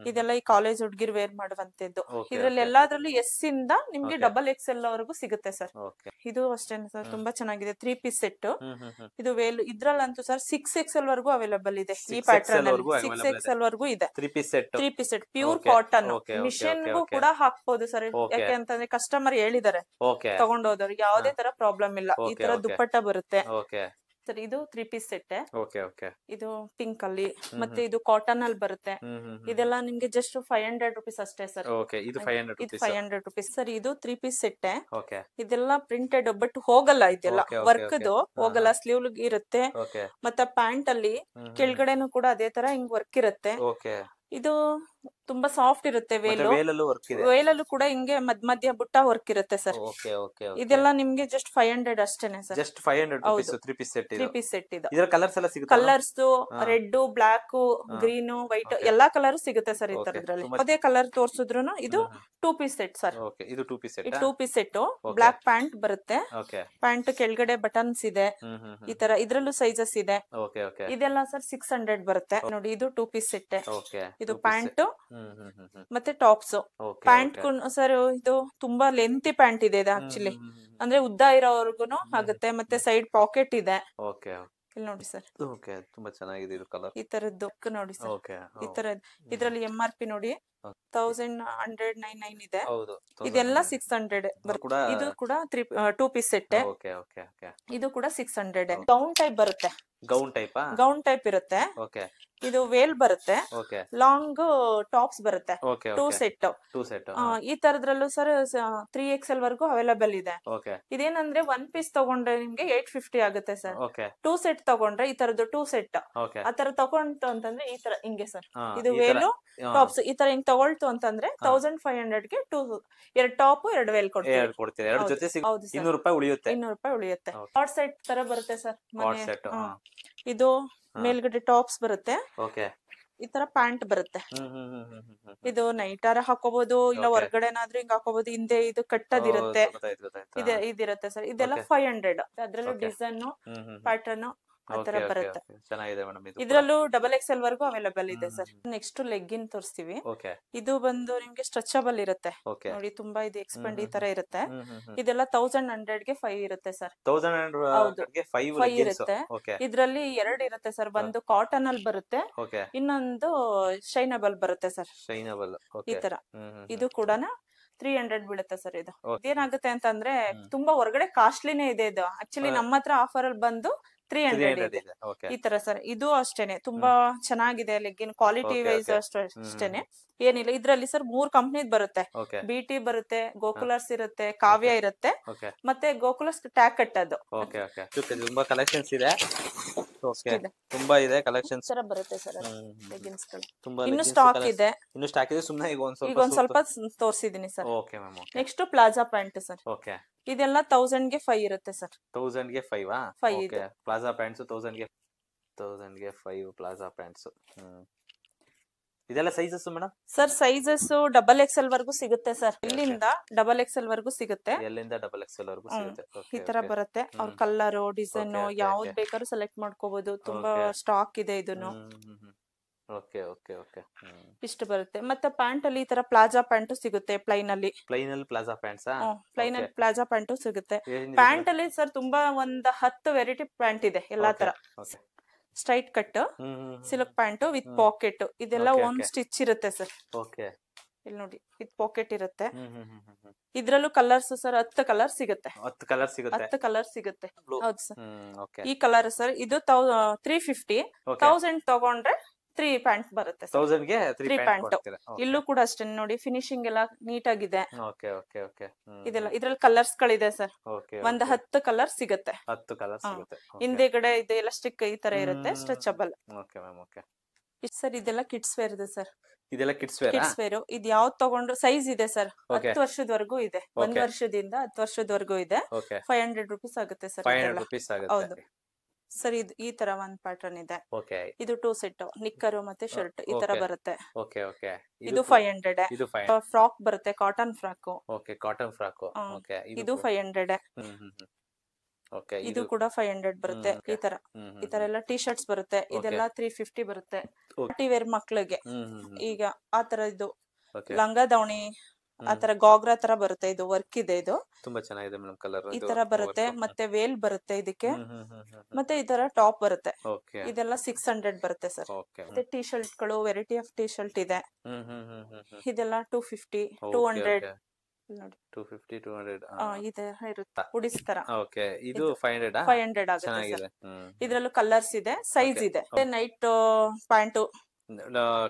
ಇದೆಲ್ಲ ಈ ಕಾಲೇಜ್ ಹುಡ್ಗಿರ್ ವೇರ್ ಮಾಡುವಂತದ್ದು ಇದ್ರಲ್ಲಿ ಎಲ್ಲಾದ್ರಲ್ಲೂ ಎಸ್ ಇಂದ ನಿಮ್ಗೆ ಡಬಲ್ ಎಕ್ಸ್ ಎಲ್ ವರೆಗೂ ಸಿಗುತ್ತೆ ಸರ್ ಇದು ಅಷ್ಟೇನೆ ಸರ್ ತುಂಬಾ ಚೆನ್ನಾಗಿದೆ ತ್ರೀ ಪೀಸ್ ಸೆಟ್ ಇದು ವೇಲ್ ಇದ್ರಲ್ಲಂತೂ ಸರ್ ಸಿಕ್ಸ್ ಎಕ್ಸ್ ಎಲ್ ವರೆಗೂ ಅವೈಲಬಲ್ ಇದೆ ಈ ಪ್ಯಾಟರ್ನ್ ಸಿಕ್ಸ್ ಎಕ್ಸ್ ಎಲ್ ವರೆಗೂ ಇದೆ three piece set pure cotton machine ಕೂಡ ಹಾಕ್ಬೋದು ಸರ್ ಯಾಕೆ ಅಂತಂದ್ರೆ ಕಸ್ಟಮರ್ ಹೇಳಿದ್ದಾರೆ ತಗೊಂಡೋದವ್ರಿಗೆ ಯಾವ್ದೇ ತರ ಪ್ರಾಬ್ಲಮ್ ಇಲ್ಲ ಈ ತರ ದುಪ್ಪಟ್ಟ ಬರುತ್ತೆ ಇದು ತ್ರೀ ಪೀಸ್ ಸೆಟ್ ಇದು ಪಿಂಕ್ ಅಲ್ಲಿ ಮತ್ತೆ ಇದು ಕಾಟನ್ ಅಲ್ಲಿ ಬರುತ್ತೆ ಇದೆಲ್ಲ ನಿಮ್ಗೆ ಜಸ್ಟ್ ಫೈವ್ ಹಂಡ್ರೆಡ್ ರುಪೀಸ್ ಅಷ್ಟೇ ಸರ್ ಇದು ಫೈವ್ ಹಂಡ್ರೆಡ್ ರುಪೀಸ್ ಸರ್ ಇದು ತ್ರೀ ಪೀಸ್ ಸೆಟ್ ಇದೆಲ್ಲ ಪ್ರಿಂಟೆಡ್ ಬಟ್ ಹೋಗಲ್ಲ ಇದೆಲ್ಲ ವರ್ಕ್ ಹೋಗಲ್ಲ ಸ್ಲೀವ್ ಇರುತ್ತೆ ಮತ್ತೆ ಪ್ಯಾಂಟ್ ಅಲ್ಲಿ ಕೆಳಗಡೆನು ಕೂಡ ಅದೇ ತರ ಹಿಂಗ್ ವರ್ಕ್ ಇರುತ್ತೆ ಇದು ತುಂಬಾ ಸಾಫ್ಟ್ ಇರುತ್ತೆ ವೇಲು ವೇಲಲ್ಲೂ ಕೂಡ ಹಿಂಗೆ ಮಧ್ಯ ಮಧ್ಯ ಬುಟ್ಟ ವರ್ಕ್ ಇರುತ್ತೆ ಸರ್ ಇದೆಲ್ಲ ನಿಮ್ಗೆ ಜಸ್ಟ್ ಫೈವ್ ಹಂಡ್ರೆಡ್ ಅಷ್ಟೇನೆ piece set three piece set colours red black green white ಎಲ್ಲಾ ಕಲರ್ ಸಿಗುತ್ತೆ ಸರ್ ಈ ತರದ್ರಲ್ಲಿ ಅದೇ ಕಲರ್ ತೋರಿಸಿದ್ರು ಇದು two piece set sir two piece set two piece set black pant ಬರುತ್ತೆ ಪ್ಯಾಂಟ್ ಕೆಳಗಡೆ ಬಟನ್ಸ್ ಇದೆ ಈ ತರ ಇದ್ರಲ್ಲೂ ಸೈಜಸ್ ಇದೆ ಇದೆಲ್ಲ ಸರ್ ಸಿಕ್ಸ್ ಹಂಡ್ರೆಡ್ ಬರುತ್ತೆ ನೋಡಿ ಇದು ಟೂ ಪೀಸ್ ಸೆಟ್ ಇದು ಪ್ಯಾಂಟ್ ಮತ್ತೆ ಟಾಪ್ಸ್ ಪ್ಯಾಂಟ್ ಸರ್ ಇದು ತುಂಬಾ ಲೆಂತಿ ಪ್ಯಾಂಟ್ ಇದೆ ಇದು ಆಕ್ಚುಲಿ ಅಂದ್ರೆ ಉದ್ದ ಇರೋವರ್ಗುನು ಆಗುತ್ತೆ ಮತ್ತೆ ಸೈಡ್ ಪಾಕೆಟ್ ಇದೆ ಇಲ್ಲಿ ನೋಡಿ ಸರ್ ಓಕೆ ತುಂಬಾ ಚೆನ್ನಾಗಿದೆ ಇದು ಕಲರ್ ಈ ತರದ್ದು ನೋಡಿ ಸರ್ ಓಕೆ ಈ ತರದ್ದು ಇದರಲ್ಲಿ ಎಂ ಆರ್ ಪಿ ನೋಡಿ ತೌಸಂಡ್ ಹಂಡ್ರೆಡ್ ನೈನ್ ನೈನ್ ಇದೆ ಇದೆಲ್ಲ ಸಿಕ್ಸ್ ಹಂಡ್ರೆಡ್ ಇದು ಕೂಡ ತ್ರೀ ಟೂ ಪೀಸ್ ಸೆಟ್ ಇದು ಕೂಡ ಸಿಕ್ಸ್ ಹಂಡ್ರೆಡ್ ಗೌನ್ ಟೈಪ್ ಬರುತ್ತೆ ಗೌನ್ ಟೈಪ್ ಗೌನ್ ಟೈಪ್ ಇರುತ್ತೆ ಇದು ವೇಲ್ ಬರುತ್ತೆ ಲಾಂಗ್ ಟಾಪ್ಸ್ ಬರುತ್ತೆ ಟೂ ಸೆಟ್ ಸೆಟ್ ಈ ತರದ್ರಲ್ಲೂ ಸರ್ ತ್ರೀ ಎಲ್ ವರ್ಗೂ ಅವೈಲೇಬಲ್ ಇದೆ ಇದೇನಂದ್ರೆ ಒನ್ ಪೀಸ್ ತಗೊಂಡ್ರೆ ನಿಮ್ಗೆ ಏಟ್ ಫಿಫ್ಟಿ ಆಗುತ್ತೆ ಸರ್ ಟೂ ಸೆಟ್ ತಗೊಂಡ್ರೆ ಈ ತರದ್ದು ಟೂ ಸೆಟ್ ಆ ತರ ತಗೊಂಡು ಅಂತಂದ್ರೆ ಈ ತರ ಹಿಂಗೆ ಸರ್ ಇದು ವೇಲು ಟಾಪ್ಸ್ ಈ ತರ ಹಿಂಗ್ ತಗೊಳ್ತು ಅಂತಂದ್ರೆ ತೌಸಂಡ್ ಫೈವ್ ಹಂಡ್ರೆಡ್ ಗೆ ಟೂ ಎರಡ್ ಟಾಪ್ ಎರಡು ವೇಲ್ ಕೊಡ್ತೀವಿ ಇನ್ನೂರು ರೂಪಾಯಿ ಉಳಿಯುತ್ತೆ ಇನ್ನೂರು ರೂಪಾಯಿ ಉಳಿಯುತ್ತೆ ಸೆಟ್ ತರ ಬರುತ್ತೆ ಸರ್ ಇದು ಮೇಲ್ಗಡೆ ಟಾಪ್ಸ್ ಬರುತ್ತೆ ಈ ತರ ಪ್ಯಾಂಟ್ ಬರುತ್ತೆ ಇದು ನೈಟ್ ನೈಟಾರ ಹಾಕೋಬಹುದು ಇಲ್ಲ ಏನಾದ್ರೂ ಹಿಂಗ್ ಹಾಕೋಬಹುದು ಹಿಂದೆ ಇದು ಕಟ್ಟದಿರುತ್ತೆ ಇದಿರುತ್ತೆ ಸರ್ ಇದೆಲ್ಲ ಫೈವ್ ಹಂಡ್ರೆಡ್ ಅದ್ರಲ್ಲೂ ಡಿಸೈನ್ ಪ್ಯಾಟರ್ನ್ ಆತರ ಬರುತ್ತೆ ಚೆನ್ನಾಗಿದೆ ಮೇಡಮ್ ಇದು ಇದ್ರಲ್ಲೂ ಡಬಲ್ ಎಕ್ಸ್ಎಲ್ ವರೆಗೂ ಅವೈಲೇಬಲ್ ಇದೆ ಸರ್ ನೆಕ್ಸ್ಟ್ ಲೆಗ್ಗಿನ್ ತೋರಿಸ್ತೀವಿ ಓಕೆ ಇದು ಬಂದು ನಿಮ್ಗೆ ಸ್ಟ್ರೆಚಬಲ್ ಇರುತ್ತೆ ನೋಡಿ ತುಂಬಾ ಇದು ಎಕ್ಸ್ಪೆಂಡ್ ಈ ತರ ಇರುತ್ತೆ ಇದೆಲ್ಲ ತೌಸಂಡ್ ಹಂಡ್ರೆಡ್ ಗೆ ಫೈವ್ ಇರುತ್ತೆ ಸರ್ ತೌಸಂಡ್ ಫೈವ್ ಇರುತ್ತೆ ಇದ್ರಲ್ಲಿ ಎರಡ್ ಇರುತ್ತೆ ಸರ್ ಒಂದು ಕಾಟನ್ ಅಲ್ಲಿ ಬರುತ್ತೆ ಇನ್ನೊಂದು ಶೈನಬಲ್ ಬರುತ್ತೆ ಸರ್ ಶೈನಬಲ್ ಈ ತರ ಇದು ಕೂಡ ತ್ರೀ ಹಂಡ್ರೆಡ್ ಬೀಳುತ್ತೆ ಸರ್ ಇದು ಇದೇನಾಗುತ್ತೆ ಅಂತಂದ್ರೆ ತುಂಬಾ ಹೊರಗಡೆ ಕಾಸ್ಟ್ಲಿನೇ ಇದೆ ಇದು ಆಕ್ಚುಲಿ ನಮ್ಮ ಹತ್ರ ಆಫರ್ ಅಲ್ಲಿ ಬಂದು ತ್ರೀ ಹಂಡ್ರೆಡ್ ಇದೆ ಈ ತರ ಸರ್ ಇದು ಅಷ್ಟೇನೆ ತುಂಬಾ ಚೆನ್ನಾಗಿದೆ ಲೆಗ್ಗಿನ್ ಕ್ವಾಲಿಟಿ ವೈಸ್ ಅಷ್ಟೇನೆ ಏನಿಲ್ಲ ಇದ್ರಲ್ಲಿ ಸರ್ ಮೂರ್ ಕಂಪ್ನಿದ್ ಬರುತ್ತೆ ಬಿಟಿ ಬರುತ್ತೆ ಗೋಕುಲರ್ಸ್ ಇರುತ್ತೆ ಕಾವ್ಯ ಇರುತ್ತೆ ಮತ್ತೆ ಗೋಕುಲರ್ಸ್ ಟ್ಯಾಗ್ ಕಟ್ಟೋದು ತುಂಬಾ ಕಲೆಕ್ಷನ್ಸ್ ಇದೆ ತುಂಬಾ ಇದೆ ಕಲೆಕ್ಷನ್ ಸರ್ ಬರುತ್ತೆ ಸರ್ ಲೆಗಿನ್ಸ್ ತುಂಬಾ ಇನ್ನು ಸ್ಟಾಕ್ ಇದೆ ಇನ್ನು ಸ್ಟಾಕ್ ಇದೆ ಸುಮ್ಮನೆ ಈಗ ಒಂದ್ ಸ್ವಲ್ಪ ತೋರಿಸಿದೀನಿ sir okay ma'am next palazzo pant sir okay ಇದೆಲ್ಲ ತೌಸಂಡ್ ಗೆ ಫೈವ್ ಇರುತ್ತೆ ಸರ್ ತೌಸಂಡ್ ಗೆ ಫೈವ್ ಆ ಪ್ಲಾಜಾ ಪ್ಯಾಂಟ್ಸ್ ತೌಸಂಡ್ ಗೆ ತೌಸಂಡ್ ಗೆ ಫೈವ್ ಪ್ಲಾಜಾ ಪ್ಯಾಂಟ್ಸ್ ಇದೆಲ್ಲ sizes madam sir sizes double L ವರ್ಗೂ ಸಿಗುತ್ತೆ ಸರ್ ಇಲ್ಲಿಂದ ಡಬಲ್ ಎಕ್ಸ್ ವರ್ಗೂ ಸಿಗುತ್ತೆ ಎಲ್ಲಿಂದ ಡಬಲ್ ಎಕ್ಸ್ ವರ್ಗೂ ವರೆಗೂ ಸಿಗುತ್ತೆ ಈ ತರ ಬರುತ್ತೆ ಅವ್ರ ಕಲರ್ ಡಿಸೈನ್ ಯಾವ್ದು ಬೇಕಾದ್ರೂ ಸೆಲೆಕ್ಟ್ ಮಾಡ್ಕೋಬಹುದು ತುಂಬಾ ಸ್ಟಾಕ್ ಇದೆ ಇದನ್ನು ಓಕೆ ಓಕೆ ಓಕೆ ಇಷ್ಟು ಬರುತ್ತೆ ಮತ್ತೆ ಪ್ಯಾಂಟ್ ಅಲ್ಲಿ ಈ ತರ ಪ್ಲಾಜಾ ಪ್ಯಾಂಟ್ ಸಿಗುತ್ತೆ ಪ್ಲೈನ್ ಅಲ್ಲಿ ಪ್ಲೈನ್ ಅಲ್ಲಿ ಪ್ಲಾಜಾ ಪ್ಯಾಂಟ್ಸ್ ಪ್ಲೈನ್ ಅಲ್ಲಿ ಪ್ಲಾಜಾ ಪ್ಯಾಂಟ್ ಸಿಗುತ್ತೆ ಪ್ಯಾಂಟ್ ಅಲ್ಲಿ ಸರ್ ತುಂಬಾ ಒಂದ್ ಹತ್ತು ವೆರೈಟಿ ಪ್ಯಾಂಟ್ ಇದೆ ಎಲ್ಲಾ ತರ straight cut silk pant with pocket ಇದೆಲ್ಲ ಒಂದ್ ಸ್ಟಿಚ್ ಇರುತ್ತೆ ಸರ್ ಓಕೆ ಇಲ್ಲಿ ನೋಡಿ ವಿತ್ ಪಾಕೆಟ್ ಇರುತ್ತೆ ಇದ್ರಲ್ಲೂ ಕಲರ್ಸ್ ಸರ್ ಹತ್ತು ಕಲರ್ ಸಿಗುತ್ತೆ ಹತ್ತು ಕಲರ್ ಸಿಗುತ್ತೆ ಹತ್ತು ಕಲರ್ ಸಿಗುತ್ತೆ ಹೌದು ಸರ್ ಈ ಕಲರ್ ಸರ್ ಇದು ತ್ರೀ ಫಿಫ್ಟಿ ತೌಸಂಡ್ ತಗೊಂಡ್ರೆ ತ್ರೀ ಪ್ಯಾಂಟ್ ಬರುತ್ತೆ ತ್ರೀ ಪ್ಯಾಂಟ್ ಇಲ್ಲೂ ಕೂಡ ಅಷ್ಟೇ ನೋಡಿ ಫಿನಿಶಿಂಗ್ ಎಲ್ಲ ನೀಟ್ ಆಗಿದೆ ಇದೆಲ್ಲ ಇದ್ರಲ್ಲಿ ಕಲರ್ಸ್ ಗಳಿದೆ ಸರ್ ಒಂದ್ ಹತ್ತು ಕಲರ್ ಸಿಗುತ್ತೆ ಹತ್ತು ಕಲರ್ ಹಿಂದೆಗಡೆ ಇದೆ ಎಲಾಸ್ಟಿಕ್ ಈ ತರ ಇರುತ್ತೆ ಸ್ಟ್ರೆಚಬಲ್ ಓಕೆ ಮ್ಯಾಮ್ ಸರ್ ಇದೆಲ್ಲ ಕಿಡ್ಸ್ ವೇರ್ ಇದೆ ಸರ್ ಇದೆಲ್ಲ ಕಿಡ್ಸ್ ವೇರ್ ಕಿಡ್ಸ್ ವೇರ್ ಇದು ಯಾವ್ದು ತಗೊಂಡ್ರು ಸೈಜ್ ಇದೆ ಸರ್ ಹತ್ತು ವರ್ಷದವರೆಗೂ ಇದೆ ಒಂದ್ ವರ್ಷದಿಂದ ಹತ್ತು ವರ್ಷದವರೆಗೂ ಇದೆ ಫೈವ್ ಹಂಡ್ರೆಡ್ ರುಪೀಸ್ ಆಗುತ್ತೆ ಸರ್ ಫೈವ್ ಹಂಡ್ರೆಡ್ ಆಗುತ್ತೆ ಸರಿ ಇದು ಈ ತರ ಒಂದ್ ಪ್ಯಾಟರ್ನ್ ಇದೆ ಇದು ಟೂ ಸೆಟ್ ನಿಕ್ಕರು ಮತ್ತೆ ಶರ್ಟ್ ಈ ತರ ಬರುತ್ತೆ ಓಕೆ ಇದು ಫೈವ್ ಹಂಡ್ರೆಡ್ ಫ್ರಾಕ್ ಬರುತ್ತೆ ಕಾಟನ್ ಫ್ರಾಕ್ ಕಾಟನ್ ಫ್ರಾಕ್ ಇದು ಫೈವ್ ಹಂಡ್ರೆಡ್ ಓಕೆ ಇದು ಕೂಡ ಫೈವ್ ಹಂಡ್ರೆಡ್ ಬರುತ್ತೆ ಈ ತರ ಈ ತರ ಎಲ್ಲ ಟಿ ಶರ್ಟ್ಸ್ ಬರುತ್ತೆ ಇದೆಲ್ಲ ತ್ರೀ ಫಿಫ್ಟಿ ಬರುತ್ತೆ ಮಕ್ಳಿಗೆ ಈಗ ಆ ತರ ಇದು ಲಂಗ ದಾವಣಿ ಆತರ ಗೋಗ್ರಾ ತರ ಬರುತ್ತೆ ಇದು ವರ್ಕ್ ಇದೆ ಇದು ತುಂಬಾ ಚೆನ್ನಾಗಿದೆ ಮೇಡಮ್ ಕಲರ್ ಈ ತರ ಬರುತ್ತೆ ಮತ್ತೆ ವೇಲ್ ಬರುತ್ತೆ ಇದಕ್ಕೆ ಮತ್ತೆ ಈ ತರ ಟಾಪ್ ಬರುತ್ತೆ ಇದೆಲ್ಲ ಸಿಕ್ಸ್ ಹಂಡ್ರೆಡ್ ಬರುತ್ತೆ ಸರ್ ಮತ್ತೆ ಟಿ ಶರ್ಟ್ ಗಳು ವೆರೈಟಿ ಆಫ್ ಟಿ ಶರ್ಟ್ ಇದೆ ಇದೆಲ್ಲ two fifty two hundred two fifty ಇದೆ ಇದು ಫೈವ್ ಫೈವ್ ಹಂಡ್ರೆಡ್ ಆಗುತ್ತೆ ಇದರಲ್ಲೂ ಕಲರ್ಸ್ ಇದೆ ಸೈಜ್ ಇದೆ ನೈಟ್ ಪ್ಯಾಂಟು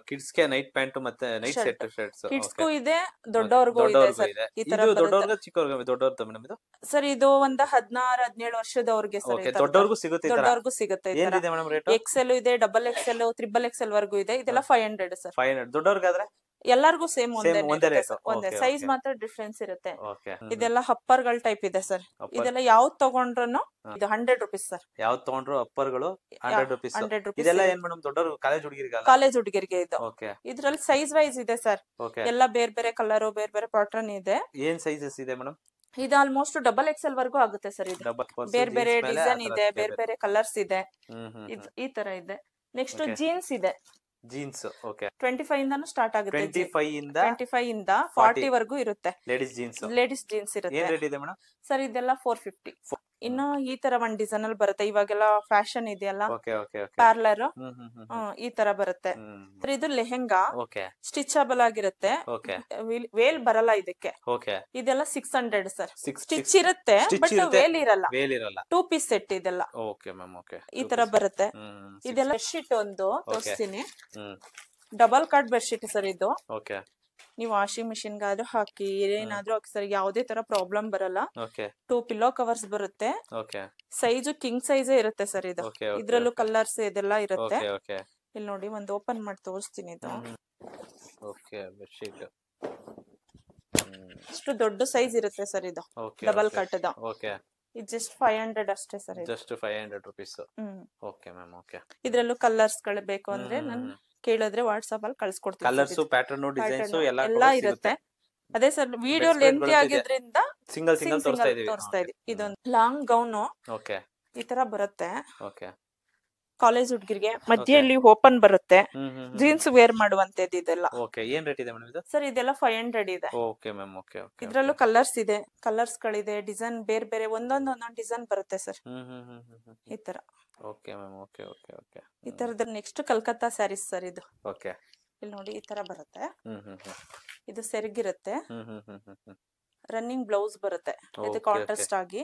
ಕಿಡ್ಸ್ಗೆ ನೈಟ್ ಪ್ಯಾಂಟ್ ಮತ್ತೆ ನೈಟ್ ಸೆಟ್ ಶರ್ಟ್ಸ್ ಕಿಡ್ಸ್ಗೂ ಇದೆ ದೊಡ್ಡವರಿಗೂ ಇದೆ ಸರ್ ಈ ತರ ದೊಡ್ಡವ್ರಿಗೆ ಚಿಕ್ಕವ್ರಿಗೆ ದೊಡ್ಡವ್ರದ್ದು ಇದು ಸರ್ ಇದು ಒಂದ 16 ಹದಿನೇಳು ವರ್ಷದವರಿಗೆ ಸರ್ ದೊಡ್ಡವರಿಗೂ ಸಿಗುತ್ತೆ ದೊಡ್ಡವರಿಗೂ ಸಿಗುತ್ತೆ ಏನಿದೆ ಮೇಡಂ ರೇಟ್ ಎಕ್ಸೆಲ್ ಇದೆ ಡಬಲ್ ಎಕ್ಸೆಲ್ ತ್ರಿಬಲ್ ಎಕ್ಸೆಲ್ ವರೆಗೂ ಇದೆ ಇದೆಲ್ಲ five hundred sir five hundred ಆದ್ರೆ ಎಲ್ಲರಿಗೂ ಸೇಮ್ ಒಂದೇ ಒಂದೇ ಸೈಜ್ ಮಾತ್ರ ಡಿಫ್ರೆನ್ಸ್ ಇರುತ್ತೆ ಇದೆಲ್ಲ ಹಪ್ಪರ್ ಗಳ ಟೈಪ್ ಇದೆ ಸರ್ ಇದೆಲ್ಲ ಯಾವ್ದು ತಗೊಂಡ್ರು ಇದು ಹಂಡ್ರೆಡ್ ರುಪೀಸ್ ಸರ್ ಯಾವ್ ತಗೊಂಡ್ರು ಅಪ್ಪರ್ಗಳು ಹಂಡ್ರೆಡ್ ರುಪೀಸ್ ಹಂಡ್ರೆಡ್ ಇದೆಲ್ಲ ಏನ್ ಮೇಡಮ್ ಕಾಲೇಜ್ ಹುಡುಗಿರಿಗೆ ಕಾಲೇಜ್ ಹುಡುಗಿರಿಗೆ ಇದು ಇದ್ರಲ್ಲಿ ಸೈಜ್ ವೈಸ್ ಇದೆ ಸರ್ ಎಲ್ಲ ಬೇರೆ ಬೇರೆ ಕಲರ್ ಬೇರೆ ಬೇರೆ ಪ್ಯಾಟರ್ನ್ ಇದೆ ಏನ್ ಸೈಜಸ್ ಇದೆ ಮೇಡಮ್ ಇದು ಆಲ್ಮೋಸ್ಟ್ ಡಬಲ್ ಎಕ್ಸ್ ಎಲ್ ವರ್ಗೂ ಆಗುತ್ತೆ ಸರ್ ಇದು ಬೇರೆ ಬೇರೆ ಡಿಸೈನ್ ಇದೆ ಬೇರೆ ಬೇರೆ ಕಲರ್ಸ್ ಇದೆ ಈ ತರ ಇದೆ ನೆಕ್ಸ್ಟ್ ಜೀನ್ಸ್ ಇದೆ ಜೀನ್ಸ್ ಓಕೆ ಟ್ವೆಂಟಿ ಫೈವ್ ಇಂದಾನು ಸ್ಟಾರ್ಟ್ ಆಗುತ್ತೆ ಟ್ವೆಂಟಿ ಫೈವ್ ಇಂದ ಟ್ವೆಂಟಿ ಫೈವ್ ಇಂದ ಫಾರ್ಟಿ ವರ್ಗೂ ಇರುತ್ತೆ ಲೇಡೀಸ್ ಜೀನ್ಸ್ ಲೇಡೀಸ್ ಜೀನ್ಸ್ ಇರುತ್ತೆ ಮೇಡಮ್ ಸರ್ ಇದೆಲ್ಲ ಫೋರ್ ಫಿಫ್ಟಿ ಇನ್ನು ಈ ತರ ಒಂದ್ ಡಿಸೈನ್ ಅಲ್ಲಿ ಬರುತ್ತೆ ಇವಾಗೆಲ್ಲ ಫ್ಯಾಷನ್ ಇದೆಯಲ್ಲ ಪಾರ್ಲರ್ ಈ ತರ ಬರುತ್ತೆ ಇದು ಲೆಹೆಂಗಾ ಸ್ಟಿಚಬಲ್ ಆಗಿರುತ್ತೆ ವೇಲ್ ಬರಲ್ಲ ಇದಕ್ಕೆ ಇದೆಲ್ಲ ಸಿಕ್ಸ್ ಹಂಡ್ರೆಡ್ ಸರ್ ಸ್ಟಿಚ್ ಇರುತ್ತೆ ಬಟ್ ವೇಲ್ ಇರಲ್ಲ ಟೂ ಪೀಸ್ ಸೆಟ್ ಇದೆಲ್ಲ ಈ ತರ ಬರುತ್ತೆ ಇದೆಲ್ಲ ಬೆಡ್ಶೀಟ್ ಒಂದು ತೋರಿಸ್ತೀನಿ ಡಬಲ್ ಕಾರ್ಡ್ ಬೆಡ್ಶೀಟ್ ಸರ್ ಇದು ನೀವು ವಾಷಿಂಗ್ ಮಿಷಿನ್ ಗಾದ್ರೂ ಹಾಕಿ ಏನಾದ್ರೂ ಹಾಕಿ ಯಾವುದೇ ತರ ಪ್ರಾಬ್ಲಮ್ ಬರಲ್ಲ ಟೂ ಪಿಲ್ಲೋ ಕವರ್ಸ್ ಬರುತ್ತೆ ಸೈಜು ಕಿಂಗ್ ಸೈಜ್ ಇರುತ್ತೆ ಸರ್ ಇದು ಇದ್ರಲ್ಲೂ ಕಲರ್ಸ್ ಇದೆಲ್ಲ ಇರುತ್ತೆ ಇಲ್ಲಿ ನೋಡಿ ಒಂದು ಓಪನ್ ಮಾಡಿ ತೋರಿಸ್ತೀನಿ ಇದು ಇಷ್ಟು ದೊಡ್ಡ ಸೈಜ್ ಇರುತ್ತೆ ಸರ್ ಇದು ಡಬಲ್ ಕಟ್ ಇದು ಜಸ್ಟ್ ಫೈವ್ ಹಂಡ್ರೆಡ್ ಅಷ್ಟೇ sir just five hundred rupees okay ma'am okay ಇದರಲ್ಲೂ ಕಲರ್ಸ್ ಗಳು ಬೇಕು ಅಂದ್ರೆ ನಾನು ಕೇಳಿದ್ರೆ ವಾಟ್ಸ್ಆಪ್ ಅಲ್ಲಿ ಕಳ್ಸ್ಕೊಡ್ತೀವಿ ಕಲರ್ಸ್ ಇರುತ್ತೆ ಅದೇ ಸರ್ ವಿಡಿಯೋ ಲೆಂತಿ ಆಗಿದ್ರಿಂದ ಸಿಂಗಲ್ ಸಿಂಗಲ್ ತೋರಿಸ್ತಾ ಇದೀವಿ ಇದೊಂದು ಲಾಂಗ್ ಗೌನ್ ಓಕೆ ಈ ತರ ಬರುತ್ತೆ ಓಕೆ ಕಾಲೇಜ್ ಹುಡುಗರಿಗೆ ಮಧ್ಯದಲ್ಲಿ ಓಪನ್ ಬರುತ್ತೆ ಜೀನ್ಸ್ ವೇರ್ ಮಾಡುವಂತದ್ದು ಇದೆಲ್ಲ ಓಕೆ ಏನ್ ರೇಟ್ ಇದೆ ಮೇಡಂ ಇದು ಸರ್ ಇದೆಲ್ಲ 500 ಇದೆ ಓಕೆ ಮ್ಯಾಮ್ ಓಕೆ ಓಕೆ ಇದರಲ್ಲೂ ಕಲರ್ಸ್ ಇದೆ ಕಲರ್ಸ್ ಗಳಿದೆ ಡಿಸೈನ್ ಬೇರೆ ಬೇರೆ ಒಂದೊಂದು ಒಂದೊಂದು ಡಿಸೈನ್ ಬರುತ್ತೆ ಸರ್ ಈ ತರ okay ma'am okay okay okay ಈ ತರದ ನೆಕ್ಸ್ಟ್ ಕಲ್ಕತ್ತಾ ಸ್ಯಾರೀಸ್ ಸರ್ ಇದು ಓಕೆ ಇಲ್ಲಿ ನೋಡಿ ಈ ತರ ಬರುತ್ತೆ ಇದು ಸೆರಗಿರುತ್ತೆ ರನ್ನಿಂಗ್ ಬ್ಲೌಸ್ ಬರುತ್ತೆ ಇದು ಕಾಂಟ್ರಾಸ್ಟ್ ಆಗಿ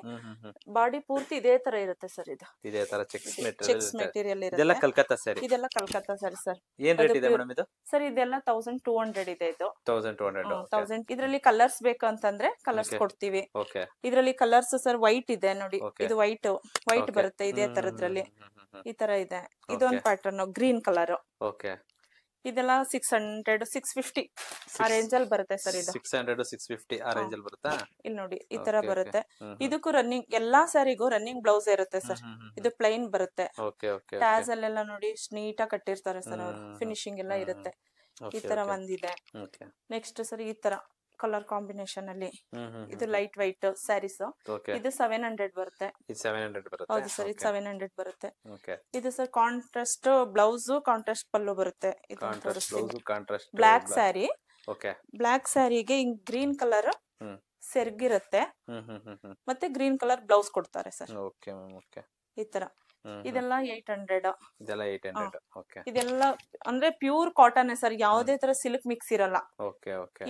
ಬಾಡಿ ಪೂರ್ತಿ ಇದೇ ತರ ಇರುತ್ತೆ ಸರ್ ಇದು ಇದೇ ತರ ಚೆಕ್ಸ್ ಮೆಟೀರಿಯಲ್ ಇದೆಲ್ಲ ಕಲ್ಕತ್ತಾ ಸರಿ ಇದೆಲ್ಲ ಕಲ್ಕತ್ತಾ ಸರಿ ಸರ್ ಏನ್ ರೇಟ್ ಇದೆ ಮೇಡಂ ಇದು ಸರ್ ಇದೆಲ್ಲ 1200 ಇದೆ ಇದು 1200 1000 ಇದರಲ್ಲಿ ಕಲರ್ಸ್ ಬೇಕು ಅಂತಂದ್ರೆ ಕಲರ್ಸ್ ಕೊಡ್ತೀವಿ ಓಕೆ ಇದರಲ್ಲಿ ಕಲರ್ಸ್ ಸರ್ ವೈಟ್ ಇದೆ ನೋಡಿ ಇದು ವೈಟ್ ವೈಟ್ ಬರುತ್ತೆ ಇದೆ ತರದ್ರಲ್ಲಿ ಈ ತರ ಇದೆ ಇದೊಂದು ಪ್ಯಾಟರ್ನ್ ಗ್ರೀನ್ ಕಲರ್ ಓಕೆ ಇದೆಲ್ಲ ಸಿಕ್ಸ್ ಹಂಡ್ರೆಡ್ ಸಿಕ್ಸ್ ಫಿಫ್ಟಿ ಆ ರೇಂಜ್ ಅಲ್ಲಿ ಬರುತ್ತೆ ಸರ್ ಇದು ಸಿಕ್ಸ್ ಹಂಡ್ರೆಡ್ ಸಿಕ್ಸ್ ಫಿಫ್ಟಿ ಆ ರೇಂಜ್ ಅಲ್ಲಿ ಬರುತ್ತಾ ಇಲ್ಲಿ ನೋಡಿ ಈ ತರ ಬರುತ್ತೆ ಇದಕ್ಕೂ ರನ್ನಿಂಗ್ ಎಲ್ಲಾ ಸ್ಯಾರಿಗೂ ರನ್ನಿಂಗ್ ಬ್ಲೌಸ್ ಇರುತ್ತೆ ಸರ್ ಇದು ಪ್ಲೈನ್ ಬರುತ್ತೆ ಟ್ಯಾಸ್ ಅಲ್ಲೆಲ್ಲ ನೋಡಿ ಆಗಿ ಕಟ್ಟಿರ್ತಾರೆ ಸರ್ ಅವ್ರು ಫಿನಿಶಿಂಗ್ ಎಲ್ಲ ಇರುತ್ತೆ ಈ ತರ ಒಂದಿದೆ ನೆಕ್ಸ್ಟ್ ಸರ್ ಈ ತರ ಕಲರ್ ಕಾಂಬಿನೇಷನ್ ಅಲ್ಲಿ ಇದು ಲೈಟ್ ವೈಟ್ ಸ್ಯಾರೀಸ್ ಇದು ಸೆವೆನ್ ಹಂಡ್ರೆಡ್ ಬರುತ್ತೆ ಹೌದು ಸರ್ ಇದು ಸೆವೆನ್ ಹಂಡ್ರೆಡ್ ಬರುತ್ತೆ ಇದು sir contrast blouse contrast pallu ಬರುತ್ತೆ ಬ್ಲಾಕ್ ಸ್ಯಾರಿ ಬ್ಲಾಕ್ ಸ್ಯಾರಿಗೆ ಗ್ರೀನ್ ಕಲರ್ ಸೆರ್ಗಿರುತ್ತೆ ಮತ್ತೆ ಗ್ರೀನ್ ಕಲರ್ ಬ್ಲೌಸ್ ಕೊಡ್ತಾರೆ ಸರ್ ಈ ತರ ಇದೆಲ್ಲ ಏಟ್ ಹಂಡ್ರೆಡ್ ಇದೆಲ್ಲ ಏಟ್ ಹಂಡ್ರೆಡ್ ಇದೆಲ್ಲ ಅಂದ್ರೆ ಪ್ಯೂರ್ ಕಾಟನ್ ಸರ್ ಯಾವ್ದೇ ತರ ಸಿಲ್ಕ್ ಮಿಕ್ಸ್ ಇರಲ್ಲ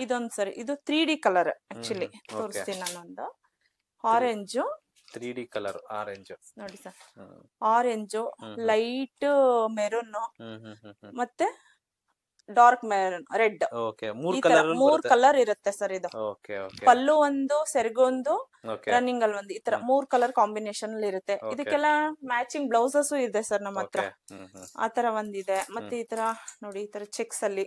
ಇದೊಂದ್ ಸರ್ ಇದು ತ್ರೀ ಡಿ ಕಲರ್ ಆಕ್ಚುಲಿ ತೋರಿಸ್ತೀನಿ ನಾನೊಂದು orange three D colour orange ನೋಡಿ ಸರ್ ಆರೆಂಜ್ ಲೈಟ್ ಮೆರೂನ್ ಮತ್ತೆ ಡಾರ್ಕ್ ಮೆರೂನ್ ರೆಡ್ ಮೂರ್ ಕಲರ್ ಇರುತ್ತೆ ಸರ್ ಇದು ಪಲ್ಲು ಒಂದು ಸೆರಗೊಂದು ರನ್ನಿಂಗ್ ಅಲ್ಲಿ ಒಂದು ಈ ತರ ಮೂರ್ ಕಲರ್ ಕಾಂಬಿನೇಷನ್ ಅಲ್ಲಿ ಇರುತ್ತೆ ಇದಕ್ಕೆಲ್ಲ ಮ್ಯಾಚಿಂಗ್ ಬ್ಲೌಸಸ್ ಇದೆ ಸರ್ ನಮ್ಮ ಹತ್ರ ಆತರ ಒಂದಿದೆ ಮತ್ತೆ ಈ ತರ ನೋಡಿ ಈ ತರ ಚೆಕ್ಸ್ ಅಲ್ಲಿ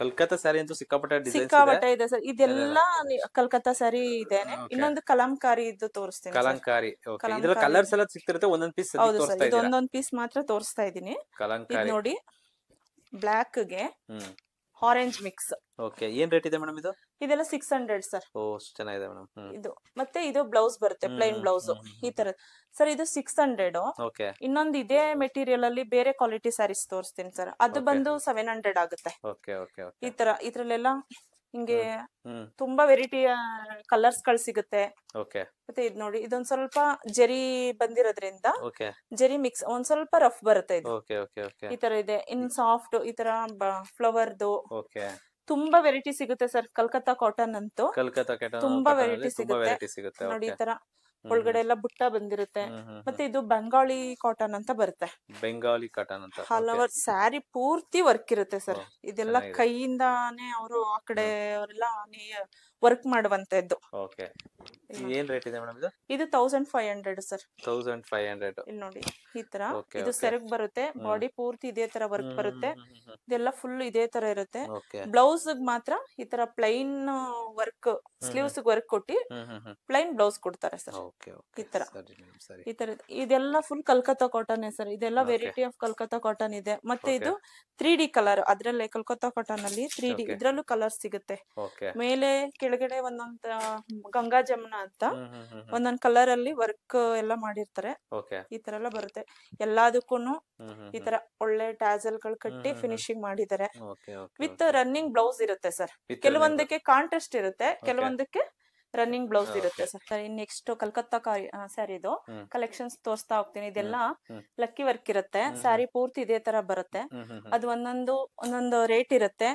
ಕಲ್ಕತ್ತಾ ಸ್ಯಾರಿ ಅಂತೂ ಸಿಕ್ಕಾಪಟ್ಟೆ ಸಿಕ್ಕಾಪಟ್ಟೆ ಇದೆ ಸರ್ ಇದೆಲ್ಲ ಕಲ್ಕತ್ತಾ ಸ್ಯಾರಿ ಇದೆ ಇನ್ನೊಂದು ಕಲಂಕಾರಿ ಇದ್ದು ತೋರಿಸ್ತೀನಿ ಕಲಂಕಾರಿ ಕಲರ್ಸ್ ಎಲ್ಲ ಸಿಕ್ತಿರುತ್ತೆ ಒಂದೊಂದ್ ಪೀಸ್ ಹೌದು ಸರ್ ಒಂದೊಂದ್ ಪೀಸ್ ಮಾತ್ರ ತೋರಿಸ್ತಾ ಇದೀನಿ ನೋಡಿ ಬ್ಲಾಕ್ ಗೆ ಆರೆಂಜ್ ಮಿಕ್ಸ್ ಓಕೆ ಏನ್ ರೇಟ್ ಇದೆ ಮೇಡಮ್ ಇದು ಇದೆಲ್ಲ ಸಿಕ್ಸ್ ಹಂಡ್ರೆಡ್ ಸರ್ ಓ ಚೆನ್ನಾಗಿದೆ ಮೇಡಮ್ ಇದು ಮತ್ತೆ ಇದು ಬ್ಲೌಸ್ ಬರುತ್ತೆ ಪ್ಲೈನ್ ಬ್ಲೌಸ್ ಈ ತರ ಸರ್ ಇದು ಸಿಕ್ಸ್ ಓಕೆ ಇನ್ನೊಂದು ಇದೇ ಮೆಟೀರಿಯಲ್ ಅಲ್ಲಿ ಬೇರೆ ಕ್ವಾಲಿಟಿ ಸ್ಯಾರೀಸ್ ತೋರಿಸ್ತೀನಿ ಸರ್ ಅದು ಬಂದು ಸೆವೆನ್ ಹಂಡ್ರೆಡ್ ಆಗುತ್ತೆ ಈ ತರ ಇದ್ರಲ್ಲೆಲ್ಲ ಹಿಂಗೆ ತುಂಬಾ ವೆರೈಟಿ ಕಲರ್ಸ್ ಗಳು ಸಿಗುತ್ತೆ ಮತ್ತೆ ಇದು ನೋಡಿ ಇದೊಂದ್ ಸ್ವಲ್ಪ ಜರಿ ಬಂದಿರೋದ್ರಿಂದ ಜರಿ ಮಿಕ್ಸ್ ಒಂದ್ ಸ್ವಲ್ಪ ರಫ್ ಬರುತ್ತೆ ಇದು ಈ ತರ ಇದೆ ಇನ್ ಸಾಫ್ಟ್ ಈ ತರ ಫ್ಲವರ್ದು ತುಂಬಾ ವೆರೈಟಿ ಸಿಗುತ್ತೆ ಸರ್ ಕಲ್ಕತ್ತಾ ಕಾಟನ್ ಅಂತೂ ತುಂಬಾ ವೆರೈಟಿ ಸಿಗುತ್ತೆ ನೋಡಿ ಈ ತರ ಒಳಗಡೆ ಎಲ್ಲ ಬುಟ್ಟ ಬಂದಿರುತ್ತೆ ಮತ್ತೆ ಇದು ಬೆಂಗಾಳಿ ಕಾಟನ್ ಅಂತ ಬರುತ್ತೆ ಬೆಂಗಾಳಿ ಕಾಟನ್ ಅಂತ ಹಲವಾರು ಸ್ಯಾರಿ ಪೂರ್ತಿ ವರ್ಕ್ ಇರುತ್ತೆ ಸರ್ ಇದೆಲ್ಲ ಕೈಯಿಂದಾನೇ ಅವರು ಆ ಕಡೆ ಅವರೆಲ್ಲ ವರ್ಕ್ ಮಾಡುವಂತದ್ದು ಓಕೆ ಏನ್ ಇದೆ ಇದು ಇದು five hundred sir thousand five hundred ಇಲ್ಲಿ ನೋಡಿ ಈ ತರ ಇದು ಸೆರಗ್ ಬರುತ್ತೆ ಬಾಡಿ ಪೂರ್ತಿ ಇದೇ ತರ ವರ್ಕ್ ಬರುತ್ತೆ ಇದೆಲ್ಲ ಫುಲ್ ಇದೇ ತರ ಇರುತ್ತೆ ಬ್ಲೌಸ್ ಮಾತ್ರ ಈ ತರ ಪ್ಲೈನ್ ವರ್ಕ್ ಸ್ಲೀವ್ಸ್ ವರ್ಕ್ ಕೊಟ್ಟಿ ಪ್ಲೈನ್ ಬ್ಲೌಸ್ ಕೊಡ್ತಾರೆ ಸರ್ ಈ ತರ ಈ ತರ ಇದೆಲ್ಲ ಫುಲ್ ಕಲ್ಕತ್ತಾ ಕಾಟನ್ ಸರ್ ಇದೆಲ್ಲ ವೆರೈಟಿ ಆಫ್ ಕಲ್ಕತ್ತಾ ಕಾಟನ್ ಇದೆ ಮತ್ತೆ ಇದು ತ್ರೀ ಡಿ ಕಲರ್ ಅದ್ರಲ್ಲೇ ಕಲ್ಕತ್ತಾ ಕಾಟನ್ ಅಲ್ಲಿ ತ್ರೀ ಡಿ ಇದ್ರಲ್ಲೂ ಕಲರ್ ಸಿಗುತ್ತೆ ಮೇಲೆ ಕೆಳಗಡೆ ಒಂದೊಂದ್ ಗಂಗಾ ಜಮುನ ಅಂತ ಒಂದೊಂದ್ ಕಲರ್ ಅಲ್ಲಿ ವರ್ಕ್ ಎಲ್ಲ ಮಾಡಿರ್ತಾರೆ ಈ ತರ ಎಲ್ಲ ಬರುತ್ತೆ ಎಲ್ಲದಕ್ಕೂನು ಈ ತರ ಒಳ್ಳೆ ಟ್ಯಾಸಲ್ ಗಳು ಕಟ್ಟಿ ಫಿನಿಶಿಂಗ್ ಮಾಡಿದ್ದಾರೆ ವಿತ್ ರನ್ನಿಂಗ್ ಬ್ಲೌಸ್ ಇರುತ್ತೆ ಸರ್ ಕೆಲವೊಂದಕ್ಕೆ ಕಾಂಟ್ರಾಸ್ಟ್ ಇರುತ್ತೆ ಕೆಲವೊಂದಕ್ಕೆ ರನ್ನಿಂಗ್ ಬ್ಲೌಸ್ ಇರುತ್ತೆ ಸರ್ ಸರಿ ನೆಕ್ಸ್ಟ್ ಕಲ್ಕತ್ತಾ ಸ್ಯಾರಿ ಇದು ಕಲೆಕ್ಷನ್ಸ್ ತೋರಿಸ್ತಾ ಹೋಗ್ತೀನಿ ಇದೆಲ್ಲ ಲಕ್ಕಿ ವರ್ಕ್ ಇರುತ್ತೆ ಸ್ಯಾರಿ ಪೂರ್ತಿ ಇದೇ ತರ ಬರುತ್ತೆ ಅದು ಒಂದೊಂದು ಒಂದೊಂದು ರೇಟ್ ಇರುತ್ತೆ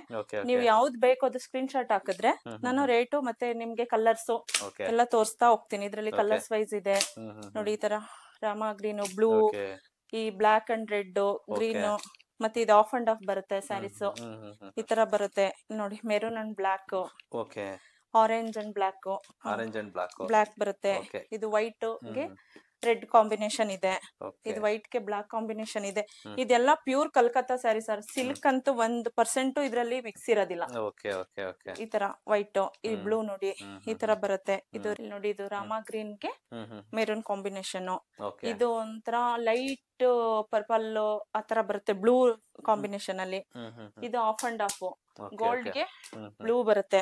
ನೀವು ಯಾವ್ದು ಬೇಕು ಅದು ಸ್ಕ್ರೀನ್ ಶಾಟ್ ಹಾಕಿದ್ರೆ ನಾನು ರೇಟು ಮತ್ತೆ ನಿಮ್ಗೆ ಕಲರ್ಸ್ ಎಲ್ಲ ತೋರಿಸ್ತಾ ಹೋಗ್ತೀನಿ ಇದ್ರಲ್ಲಿ ಕಲರ್ಸ್ ವೈಸ್ ಇದೆ ನೋಡಿ ಈ ತರ ರಾಮ ಗ್ರೀನ್ ಬ್ಲೂ ಈ ಬ್ಲಾಕ್ ಅಂಡ್ ರೆಡ್ ಗ್ರೀನ್ ಮತ್ತೆ ಇದು ಆಫ್ ಅಂಡ್ ಆಫ್ ಬರುತ್ತೆ ಸ್ಯಾರೀಸ್ ಈ ತರ ಬರುತ್ತೆ ನೋಡಿ maroon and black okay orange and black orange and black black ಬರುತ್ತೆ ಇದು ವೈಟ್ ರೆಡ್ ಕಾಂಬಿನೇಷನ್ ಇದೆ ಇದು ವೈಟ್ ಗೆ ಬ್ಲಾಕ್ ಕಾಂಬಿನೇಷನ್ ಇದೆ ಇದೆಲ್ಲ pure Calcutta sari sir silk ಅಂತೂ ಒಂದ್ ಪರ್ಸೆಂಟ್ ಇದ್ರಲ್ಲಿ ಮಿಕ್ಸ್ ಇರೋದಿಲ್ಲ ಈ ತರ ವೈಟ್ ಈ ಬ್ಲೂ ನೋಡಿ ಈ ತರ ಬರುತ್ತೆ ಇದು ನೋಡಿ ಇದು ರಾಮ ಗ್ರೀನ್ ಗೆ ಮೆರೂನ್ ಕಾಂಬಿನೇಷನ್ ಇದು ಒಂಥರ ಲೈಟ್ ಪರ್ಪಲ್ ಆತರ ಬರುತ್ತೆ ಬ್ಲೂ ಕಾಂಬಿನೇಷನ್ ಅಲ್ಲಿ ಇದು ಆಫ್ ಅಂಡ್ ಆಫ್ ಗೋಲ್ಡ್ ಗೆ ಬ್ಲೂ ಬರುತ್ತೆ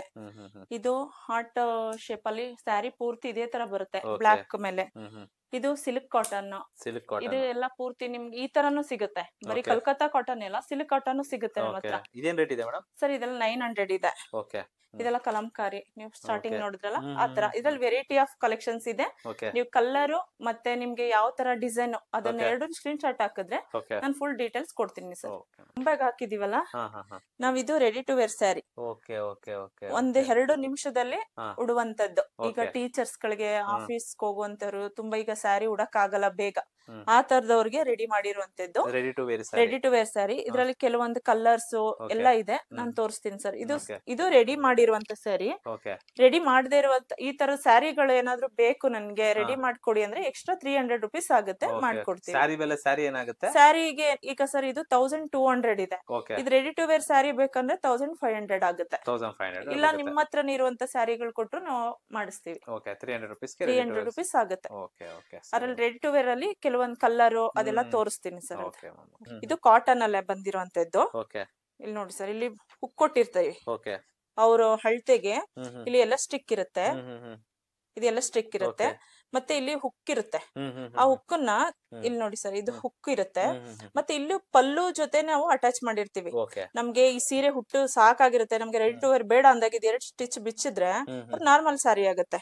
ಇದು ಹಾರ್ಟ್ ಶೇಪ್ ಅಲ್ಲಿ ಸ್ಯಾರಿ ಪೂರ್ತಿ ಇದೇ ತರ ಬರುತ್ತೆ ಬ್ಲಾಕ್ ಮೇಲೆ ಇದು ಸಿಲ್ಕ್ ಕಾಟನ್ ಸಿಲ್ಕ್ ಕಾಟನ್ ಇದು ಎಲ್ಲ ಪೂರ್ತಿ ನಿಮ್ಗೆ ಈ ತರನು ಸಿಗುತ್ತೆ ಬರೀ ಕಲ್ಕತ್ತಾ ಕಾಟನ್ ಎಲ್ಲ ಸಿಲ್ಕ್ ಕಾಟನ್ ಸಿಗುತ್ತೆ ಇದೇನ್ ಇದೆ ಸರ್ ಇದೆಲ್ಲ ನೈನ್ ಹಂಡ್ರೆಡ್ ಇದೆ ಓಕೆ ಇದೆಲ್ಲ ಕಲಂಕಾರಿ ನೀವು ಸ್ಟಾರ್ಟಿಂಗ್ ನೋಡಿದ್ರಲ್ಲ ತರ ಇದ್ರಲ್ಲಿ ವೆರೈಟಿ ಆಫ್ ಕಲೆಕ್ಷನ್ಸ್ ಇದೆ ನೀವು ಕಲರ್ ಮತ್ತೆ ನಿಮ್ಗೆ ಯಾವ ತರ ಡಿಸೈನ್ ಅದನ್ನ ಎರಡು ಸ್ಕ್ರೀನ್ ಶಾಟ್ ಹಾಕಿದ್ರೆ ನಾನು ಫುಲ್ ಡೀಟೇಲ್ಸ್ ಕೊಡ್ತೀನಿ ಸರ್ ಮುಂಬೈಗ್ ಹಾಕಿದೀವಲ್ಲ ನಾವ್ ಇದು ರೆಡಿ ಟು ವೇರ್ ಸ್ಯಾರಿ ಒಂದ್ ಎರಡು ನಿಮಿಷದಲ್ಲಿ ಉಡುವಂತದ್ದು ಈಗ ಟೀಚರ್ಸ್ ಗಳಿಗೆ ಆಫೀಸ್ ಹೋಗುವಂತವ್ರು ತುಂಬಾ ಈಗ ಸ್ಯಾರಿ ಉಡಕ್ ಆಗಲ್ಲ ಬೇಗ ಆ ತರದವ್ರಿಗೆ ರೆಡಿ ಮಾಡಿರುವಂತದ್ದು ready to wear ready to sari ಇದ್ರಲ್ಲಿ ಕೆಲವೊಂದು ಕಲರ್ಸ್ ಎಲ್ಲ ಇದೆ ನಾನು ತೋರಿಸ್ತೀನಿ ಸರ್ ಇದು ಇದು ರೆಡಿ ಮಾಡಿ ಮಾಡಿರುವಂತ ಸ್ಯಾರಿ ರೆಡಿ ಮಾಡದೇ ಇರುವ ಈ ತರ ಸ್ಯಾರಿಗಳು ಏನಾದ್ರು ಬೇಕು ನನ್ಗೆ ರೆಡಿ ಮಾಡ್ಕೊಡಿ ಅಂದ್ರೆ ಎಕ್ಸ್ಟ್ರಾ ತ್ರೀ ಹಂಡ್ರೆಡ್ ರುಪೀಸ್ ಆಗುತ್ತೆ ಮಾಡ್ಕೊಡ್ತೀವಿ ಸ್ಯಾರಿಗೆ ಈಗ ಸರ್ ಇದು ತೌಸಂಡ್ ಟೂ ಹಂಡ್ರೆಡ್ ಇದೆ ಇದು ರೆಡಿ ಟು ವೇರ್ ಸ್ಯಾರಿ ಬೇಕಂದ್ರೆ ತೌಸಂಡ್ ಫೈವ್ ಹಂಡ್ರೆಡ್ ಆಗುತ್ತೆ ಇಲ್ಲ ನಿಮ್ಮ ಹತ್ರ ಇರುವಂತ ಸ್ಯಾರಿಗಳು ಕೊಟ್ಟರು ನಾವು ಮಾಡಿಸ್ತೀವಿ ತ್ರೀ ಹಂಡ್ರೆಡ್ ರುಪೀಸ್ ಆಗುತ್ತೆ ಅದ್ರಲ್ಲಿ ರೆಡಿ ಟು ವೇರ್ ಅಲ್ಲಿ ಕೆಲವೊಂದು ಕಲರ್ ಅದೆಲ್ಲ ತೋರಿಸ್ತೀನಿ ಸರ್ ಇದು ಕಾಟನ್ ಅಲ್ಲೇ ಬಂದಿರುವಂತದ್ದು ಇಲ್ಲಿ ನೋಡಿ ಸರ್ ಇಲ್ಲಿ ಹುಕ್ ಕೊಟ್ಟಿರ್ತೀವಿ ಅವ್ರ ಹಳ್ತೆಗೆ ಇಲ್ಲಿ ಎಲ್ಲ ಸ್ಟಿಕ್ ಇರುತ್ತೆ ಇದೆಲ್ಲ ಸ್ಟಿಕ್ ಇರುತ್ತೆ ಮತ್ತೆ ಇಲ್ಲಿ ಹುಕ್ ಇರುತ್ತೆ ಆ ಹುಕ್ಕನ್ನ ಇಲ್ಲಿ ನೋಡಿ ಸರ್ ಇದು ಹುಕ್ ಇರುತ್ತೆ ಮತ್ತೆ ಇಲ್ಲಿ ಪಲ್ಲು ಜೊತೆ ನಾವು ಅಟ್ಯಾಚ್ ಮಾಡಿರ್ತೀವಿ ನಮ್ಗೆ ಈ ಸೀರೆ ಹುಟ್ಟು ಸಾಕಾಗಿರುತ್ತೆ ನಮ್ಗೆ ರೆಡ್ ಟು ವೇರ್ ಬೇಡ ಅಂದಾಗ ಇದು ಎರಡು ಸ್ಟಿಚ್ ಬಿಚ್ಚಿದ್ರೆ ನಾರ್ಮಲ್ ಸಾರಿ ಆಗುತ್ತೆ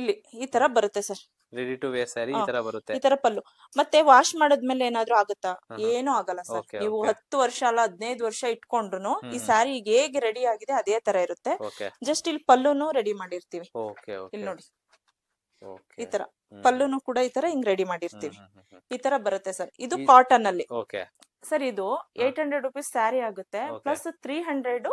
ಇಲ್ಲಿ ಈ ತರ ಬರುತ್ತೆ sir ready to wear sari ಈ ತರ ಬರುತ್ತೆ ಈ ತರ ಪಲ್ಲು ಮತ್ತೆ ವಾಶ್ ಮೇಲೆ ಏನಾದ್ರೂ ಆಗುತ್ತಾ ಏನೂ ಆಗಲ್ಲ ಸರ್ ನೀವು ಹತ್ತು ವರ್ಷ ಅಲ್ಲ ಹದಿನೈದು ವರ್ಷ ಇಟ್ಕೊಂಡ್ರು ಈ ಸ್ಯಾರಿ ಹೇಗೆ ರೆಡಿ ಆಗಿದೆ ಅದೇ ತರ ಇರುತ್ತೆ ಜಸ್ಟ್ ಇಲ್ಲಿ ಪಲ್ಲುನು ರೆಡಿ ಮಾಡಿರ್ತೀವಿ ಇಲ್ಲಿ ನೋಡಿ ಈ ತರ ಪಲ್ಲುನು ಕೂಡ ಈ ತರ ಹಿಂಗ್ ರೆಡಿ ಮಾಡಿರ್ತೀವಿ ಈ ತರ ಬರುತ್ತೆ ಸರ್ ಇದು ಕಾಟನ್ ಅಲ್ಲಿ ಸರ್ ಇದು ಏಟ್ ಹಂಡ್ರೆಡ್ ರುಪೀಸ್ ಸ್ಯಾರಿ ಆಗುತ್ತೆ ಪ್ಲಸ್ ತ್ರೀ ಹಂಡ್ರೆಡ್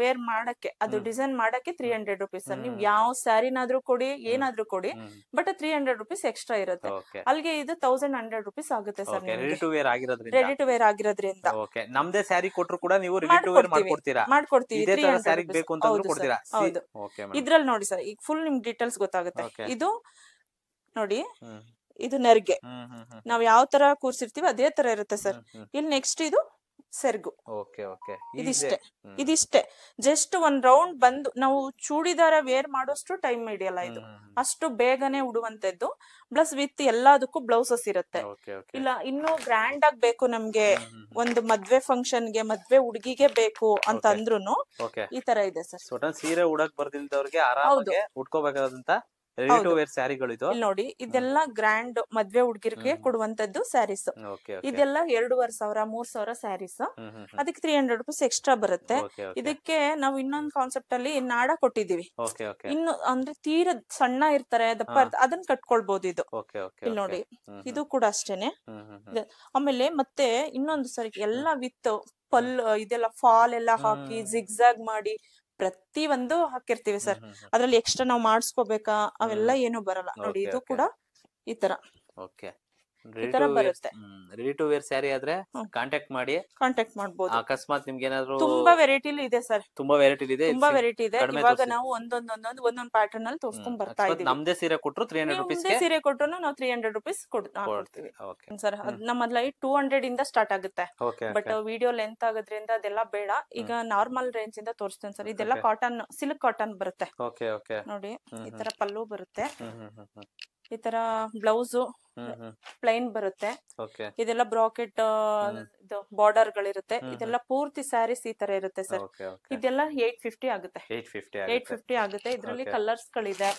ವೇರ್ ಮಾಡಕ್ಕೆ ಅದು ಡಿಸೈನ್ ಮಾಡಕ್ಕೆ ತ್ರೀ ಹಂಡ್ರೆಡ್ ರುಪೀಸ್ ನೀವು ಯಾವ ಸ್ಯಾರಿನಾದ್ರೂ ಕೊಡಿ ಏನಾದ್ರೂ ಕೊಡಿ but three hundred rupees extra ಇರುತ್ತೆ ಅಲ್ಲಿಗೆ ಇದು ತೌಸಂಡ್ ಹಂಡ್ರೆಡ್ ರುಪೀಸ್ ಆಗುತ್ತೆ ಸರ್ ರೆಡಿ ಟು ವೇರ್ ಆಗಿರೋದ್ರಿಂದ ರೆಡಿ ಟು ವೇರ್ ಆಗಿರೋದ್ರಿಂದ ಓಕೆ ನಮ್ದೇ ಸ್ಯಾರಿ ಕೊಟ್ಟರು ಕೂಡ ನೀವು ರೆಡಿ ಮಾಡ್ಕೊಡ್ತೀರಾ ಮಾಡ್ಕೊಡ್ತೀವಿ ಬೇಕು ಕೊಡ್ತೀರಾ ಹೌದು ಇದ್ರಲ್ಲಿ ನೋಡಿ ಸರ್ ಈಗ ಫುಲ್ ನಿಮ್ಗೆ ಡೀಟೇಲ್ಸ್ ಗೊತ್ತಾಗುತ್ತೆ ಇದು ನೋಡಿ ಇದು ನೆರಿಗೆ ನಾವ್ ಯಾವ ತರ ಕೂರ್ಸಿರ್ತೀವಿ ಅದೇ ತರ ಇರುತ್ತೆ ಸರ್ ಇಲ್ಲಿ ನೆಕ್ಸ್ಟ್ ಇದು ಸೆರ್ಗು ಇದಿಷ್ಟೇ ಇದಿಷ್ಟೇ ಜಸ್ಟ್ ಒಂದ್ ರೌಂಡ್ ಬಂದು ನಾವು ಚೂಡಿದಾರ ವೇರ್ ಮಾಡೋಷ್ಟು ಟೈಮ್ ಹಿಡಿಯಲ್ಲ ಇದು ಅಷ್ಟು ಬೇಗನೆ ಉಡುವಂತದ್ದು ಪ್ಲಸ್ ವಿತ್ ಎಲ್ಲದಕ್ಕೂ ಬ್ಲೌಸಸ್ ಇರುತ್ತೆ ಇಲ್ಲ ಇನ್ನು ಗ್ರ್ಯಾಂಡ್ ಆಗಿ ಬೇಕು ನಮ್ಗೆ ಒಂದು ಮದ್ವೆ ಫಂಕ್ಷನ್ ಗೆ ಮದ್ವೆ ಹುಡುಗಿಗೆ ಬೇಕು ಅಂತ ಅಂದ್ರು ಈ ತರ ಇದೆ ಸರ್ ಸೀರೆ ಉಡಕ್ ಬರ್ದಿಲ್ದವ್ರಿಗೆ ಆರಾಮಾಗಿ ಉಟ್ಕೋಬೇಕಾದಂತ ನೋಡಿ ಇದೆಲ್ಲ ಗ್ರ್ಯಾಂಡ್ ಮದ್ವೆ ಹುಡುಗಿರ್ಗೆ ಕೊಡುವಂತದ್ದು ಸ್ಯಾರೀಸ್ ಇದೆಲ್ಲ ಎರಡೂವರೆ ಸಾವಿರ ಮೂರ್ ಸಾವಿರ ಸ್ಯಾರೀಸ್ ಅದಕ್ಕೆ ತ್ರೀ ಹಂಡ್ರೆಡ್ ರುಪೀಸ್ ಎಕ್ಸ್ಟ್ರಾ ಬರುತ್ತೆ ಇದಕ್ಕೆ ನಾವು ಇನ್ನೊಂದು ಕಾನ್ಸೆಪ್ಟ್ ಅಲ್ಲಿ ನಾಡ ಕೊಟ್ಟಿದೀವಿ ಇನ್ನು ಅಂದ್ರೆ ತೀರ ಸಣ್ಣ ಇರ್ತಾರೆ ದಪ್ಪ ಅದನ್ನ ಕಟ್ಕೊಳ್ಬಹುದು ಇದು ಇಲ್ಲಿ ನೋಡಿ ಇದು ಕೂಡ ಅಷ್ಟೇನೆ ಆಮೇಲೆ ಮತ್ತೆ ಇನ್ನೊಂದು ಸರಿ ಎಲ್ಲಾ ವಿತ್ ಪಲ್ ಇದೆಲ್ಲ ಫಾಲ್ ಎಲ್ಲ ಹಾಕಿ ಜಿಗ್ಸಾಗ್ ಮಾಡಿ ಪ್ರತಿ ಒಂದು ಹಾಕಿರ್ತೀವಿ ಸರ್ ಅದ್ರಲ್ಲಿ ಎಕ್ಸ್ಟ್ರಾ ನಾವು ಮಾಡಿಸ್ಕೋಬೇಕಾ ಅವೆಲ್ಲ ಏನು ಬರಲ್ಲ ನೋಡಿ ಇದು ಕೂಡ ಈ ತರ okay ready to wear sari ಆದ್ರೆ ಕಾಂಟ್ಯಾಕ್ಟ್ ಮಾಡಿ ಕಾಂಟ್ಯಾಕ್ಟ್ ಮಾಡಬಹುದು ಅಕಸ್ಮಾತ್ ನಿಮ್ಗೆ ಏನಾದ್ರು ತುಂಬಾ ವೆರೈಟಿ ಇದೆ ಸರ್ ತುಂಬಾ ವೆರೈಟಿ ಇದೆ ತುಂಬಾ ವೆರೈಟಿ ಇದೆ ಇವಾಗ ನಾವು ಒಂದೊಂದ್ ಒಂದೊಂದ್ ಒಂದೊಂದ್ ಪ್ಯಾಟರ್ನ್ ಅಲ್ಲಿ ತೋರಿಸ್ಕೊಂಡ್ ಬರ್ತಾ ಇದೀವಿ ನಮ್ದೇ ಸೀರೆ ಕೊಟ್ಟರು ತ್ರೀ ಹಂಡ್ರೆಡ್ ರುಪೀಸ್ ಸೀರೆ ಕೊಟ್ಟರು ನಾವು ತ್ರೀ ಹಂಡ್ರೆಡ್ ರುಪೀಸ್ ಕೊಡ್ತೀವಿ ಸರ್ ನಮ್ಮದ್ಲ ಟೂ ಹಂಡ್ರೆಡ್ ಇಂದ ಸ್ಟಾರ್ಟ್ ಆಗುತ್ತೆ ಬಟ್ ವಿಡಿಯೋ ಲೆಂತ್ ಆಗೋದ್ರಿಂದ ಅದೆಲ್ಲ ಬೇಡ ಈಗ ನಾರ್ಮಲ್ ರೇಂಜ್ ಇಂದ ತೋರಿಸ್ತೇನೆ ಸರ್ ಇದೆಲ್ಲ ಕಾಟನ್ ಸಿಲ್ಕ್ ಕಾಟನ್ ಬರುತ್ತೆ ಓಕೆ ನೋಡಿ ಈ ತರ ಪಲ್ಲು ಬರುತ್ತೆ ಈ ತರ ಬ್ಲೌಸ್ ಪ್ಲೈನ್ ಬರುತ್ತೆ ಇದೆಲ್ಲ ಬ್ರಾಕೆಟ್ ಬಾರ್ಡರ್ ಗಳಿರುತ್ತೆ ಇದೆಲ್ಲ ಪೂರ್ತಿ ಸ್ಯಾರೀಸ್ ಈ ತರ ಇರುತ್ತೆ ಸರ್ ಇದೆಲ್ಲ ಏಟ್ ಫಿಫ್ಟಿ ಆಗುತ್ತೆ ಏಟ್ ಫಿಫ್ಟಿ ಆಗುತ್ತೆ ಇದರಲ್ಲಿ ಕಲರ್ಸ್ ಗಳಿದೆ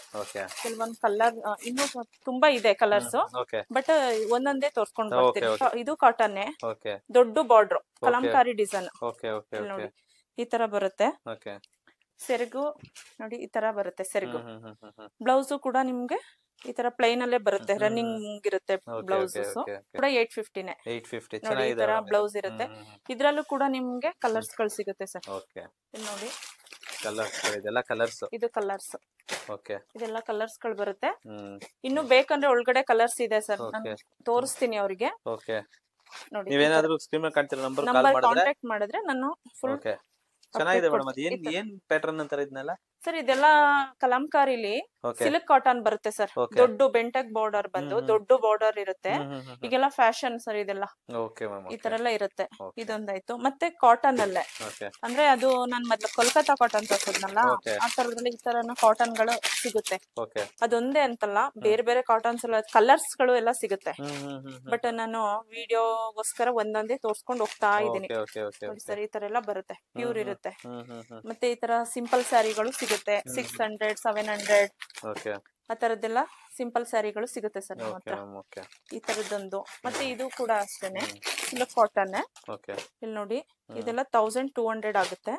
ಕೆಲವೊಂದ್ ಕಲರ್ ಇನ್ನೂ ತುಂಬಾ ಇದೆ ಕಲರ್ಸ್ ಬಟ್ ಒಂದೊಂದೇ ತೋರ್ಸ್ಕೊಂಡು ಬರ್ತೀವಿ ಇದು ಕಾಟನ್ ದೊಡ್ಡ ಬಾರ್ಡರ್ ಕಲಂಕಾರಿ ಡಿಸೈನ್ ನೋಡಿ ಈ ತರ ಬರುತ್ತೆ ಸೆರಗು ನೋಡಿ ಈ ತರ ಬರುತ್ತೆ ಸೆರಗು ಬ್ಲೌಸು ಕೂಡ ನಿಮ್ಗೆ ಈ ತರ ಪ್ಲೈನ್ ಅಲ್ಲೇ ಬರುತ್ತೆ ರನ್ನಿಂಗ್ ಇರುತ್ತೆ ಬ್ಲೌಸಸ್ ಕೂಡ ಏಟ್ ಫಿಫ್ಟಿನೇ ನೋಡಿ ಈ ತರ ಬ್ಲೌಸ್ ಇರುತ್ತೆ ಇದ್ರಲ್ಲೂ ಕೂಡ ನಿಮ್ಗೆ ಕಲರ್ಸ್ ಗಳು ಸಿಗುತ್ತೆ ಸರ್ ನೋಡಿ ಕಲರ್ಸ್ ಕಲರ್ಸ್ ಇದು ಕಲರ್ಸ್ ಓಕೆ ಇದೆಲ್ಲ ಕಲರ್ಸ್ ಗಳು ಬರುತ್ತೆ ಇನ್ನು ಬೇಕಂದ್ರೆ ಒಳಗಡೆ ಕಲರ್ಸ್ ಇದೆ ಸರ್ ತೋರಿಸ್ತೀನಿ ಅವರಿಗೆ ಕಾಂಟ್ಯಾಕ್ಟ್ ಮಾಡಿದ್ರೆ ನಾನು ಫುಲ್ ಚೆನ್ನಾಗಿದೆ ಮೇಡಮ್ ಅದೇನ್ ಏನ್ ಏನ್ ಪ್ಯಾಟರ್ನ್ ಅಂತಾರೆ ಇದನ್ನೆಲ್ಲ ಸರ್ ಇದೆಲ್ಲ ಕಲಂಕಾರಿಲಿ ಸಿಲ್ಕ್ ಕಾಟನ್ ಬರುತ್ತೆ ಸರ್ ದೊಡ್ಡ ಬೆಂಟಕ್ ಬಾರ್ಡರ್ ಬಂದು ದೊಡ್ಡ ಬಾರ್ಡರ್ ಇರುತ್ತೆ ಈಗೆಲ್ಲ ಫ್ಯಾಷನ್ ಸರ್ ಇದೆಲ್ಲ ಈ ತರ ಎಲ್ಲ ಇರುತ್ತೆ ಇದೊಂದಾಯ್ತು ಮತ್ತೆ ಕಾಟನ್ ಅಲ್ಲೇ ಅಂದ್ರೆ ಅದು ನಾನು ಮೊದ್ಲು ಕೋಲ್ಕತಾ ಕಾಟನ್ ತರ್ಸೋದ್ನಲ್ಲ ಆ ತರದಲ್ಲಿ ಈ ತರನ ಕಾಟನ್ ಗಳು ಸಿಗುತ್ತೆ ಅದೊಂದೇ ಅಂತಲ್ಲ ಬೇರೆ ಬೇರೆ ಕಾಟನ್ಸ್ ಎಲ್ಲ ಕಲರ್ಸ್ ಗಳು ಎಲ್ಲ ಸಿಗುತ್ತೆ ಬಟ್ ನಾನು ವಿಡಿಯೋಗೋಸ್ಕರ ಒಂದೊಂದೇ ತೋರ್ಸ್ಕೊಂಡು ಹೋಗ್ತಾ ಇದ್ದೀನಿ ಸರ್ ಈ ತರ ಎಲ್ಲ ಬರುತ್ತೆ ಪ್ಯೂರ್ ಇರುತ್ತೆ ಮತ್ತೆ ಈ ತರ ಸಿಂಪಲ್ ಸ್ಯಾರಿಗಳು ಸಿಗುತ್ತೆ ಸಿಗುತ್ತೆ ಸಿಕ್ಸ್ ಹಂಡ್ರೆಡ್ ಸೆವೆನ್ ಹಂಡ್ರೆಡ್ ಆ ತರದ್ದೆಲ್ಲ ಸಿಂಪಲ್ ಸ್ಯಾರಿಗಳು ಸಿಗುತ್ತೆ ಸರ್ ನಮ್ಮ ಹತ್ರ ಈ ತರದೊಂದು ಮತ್ತೆ ಇದು ಕೂಡ ಅಷ್ಟೇನೆ ಇಲ್ಲ ಕಾಟನ್ ಇಲ್ಲಿ ನೋಡಿ ಇದೆಲ್ಲ ತೌಸಂಡ್ ಟೂ ಹಂಡ್ರೆಡ್ ಆಗುತ್ತೆ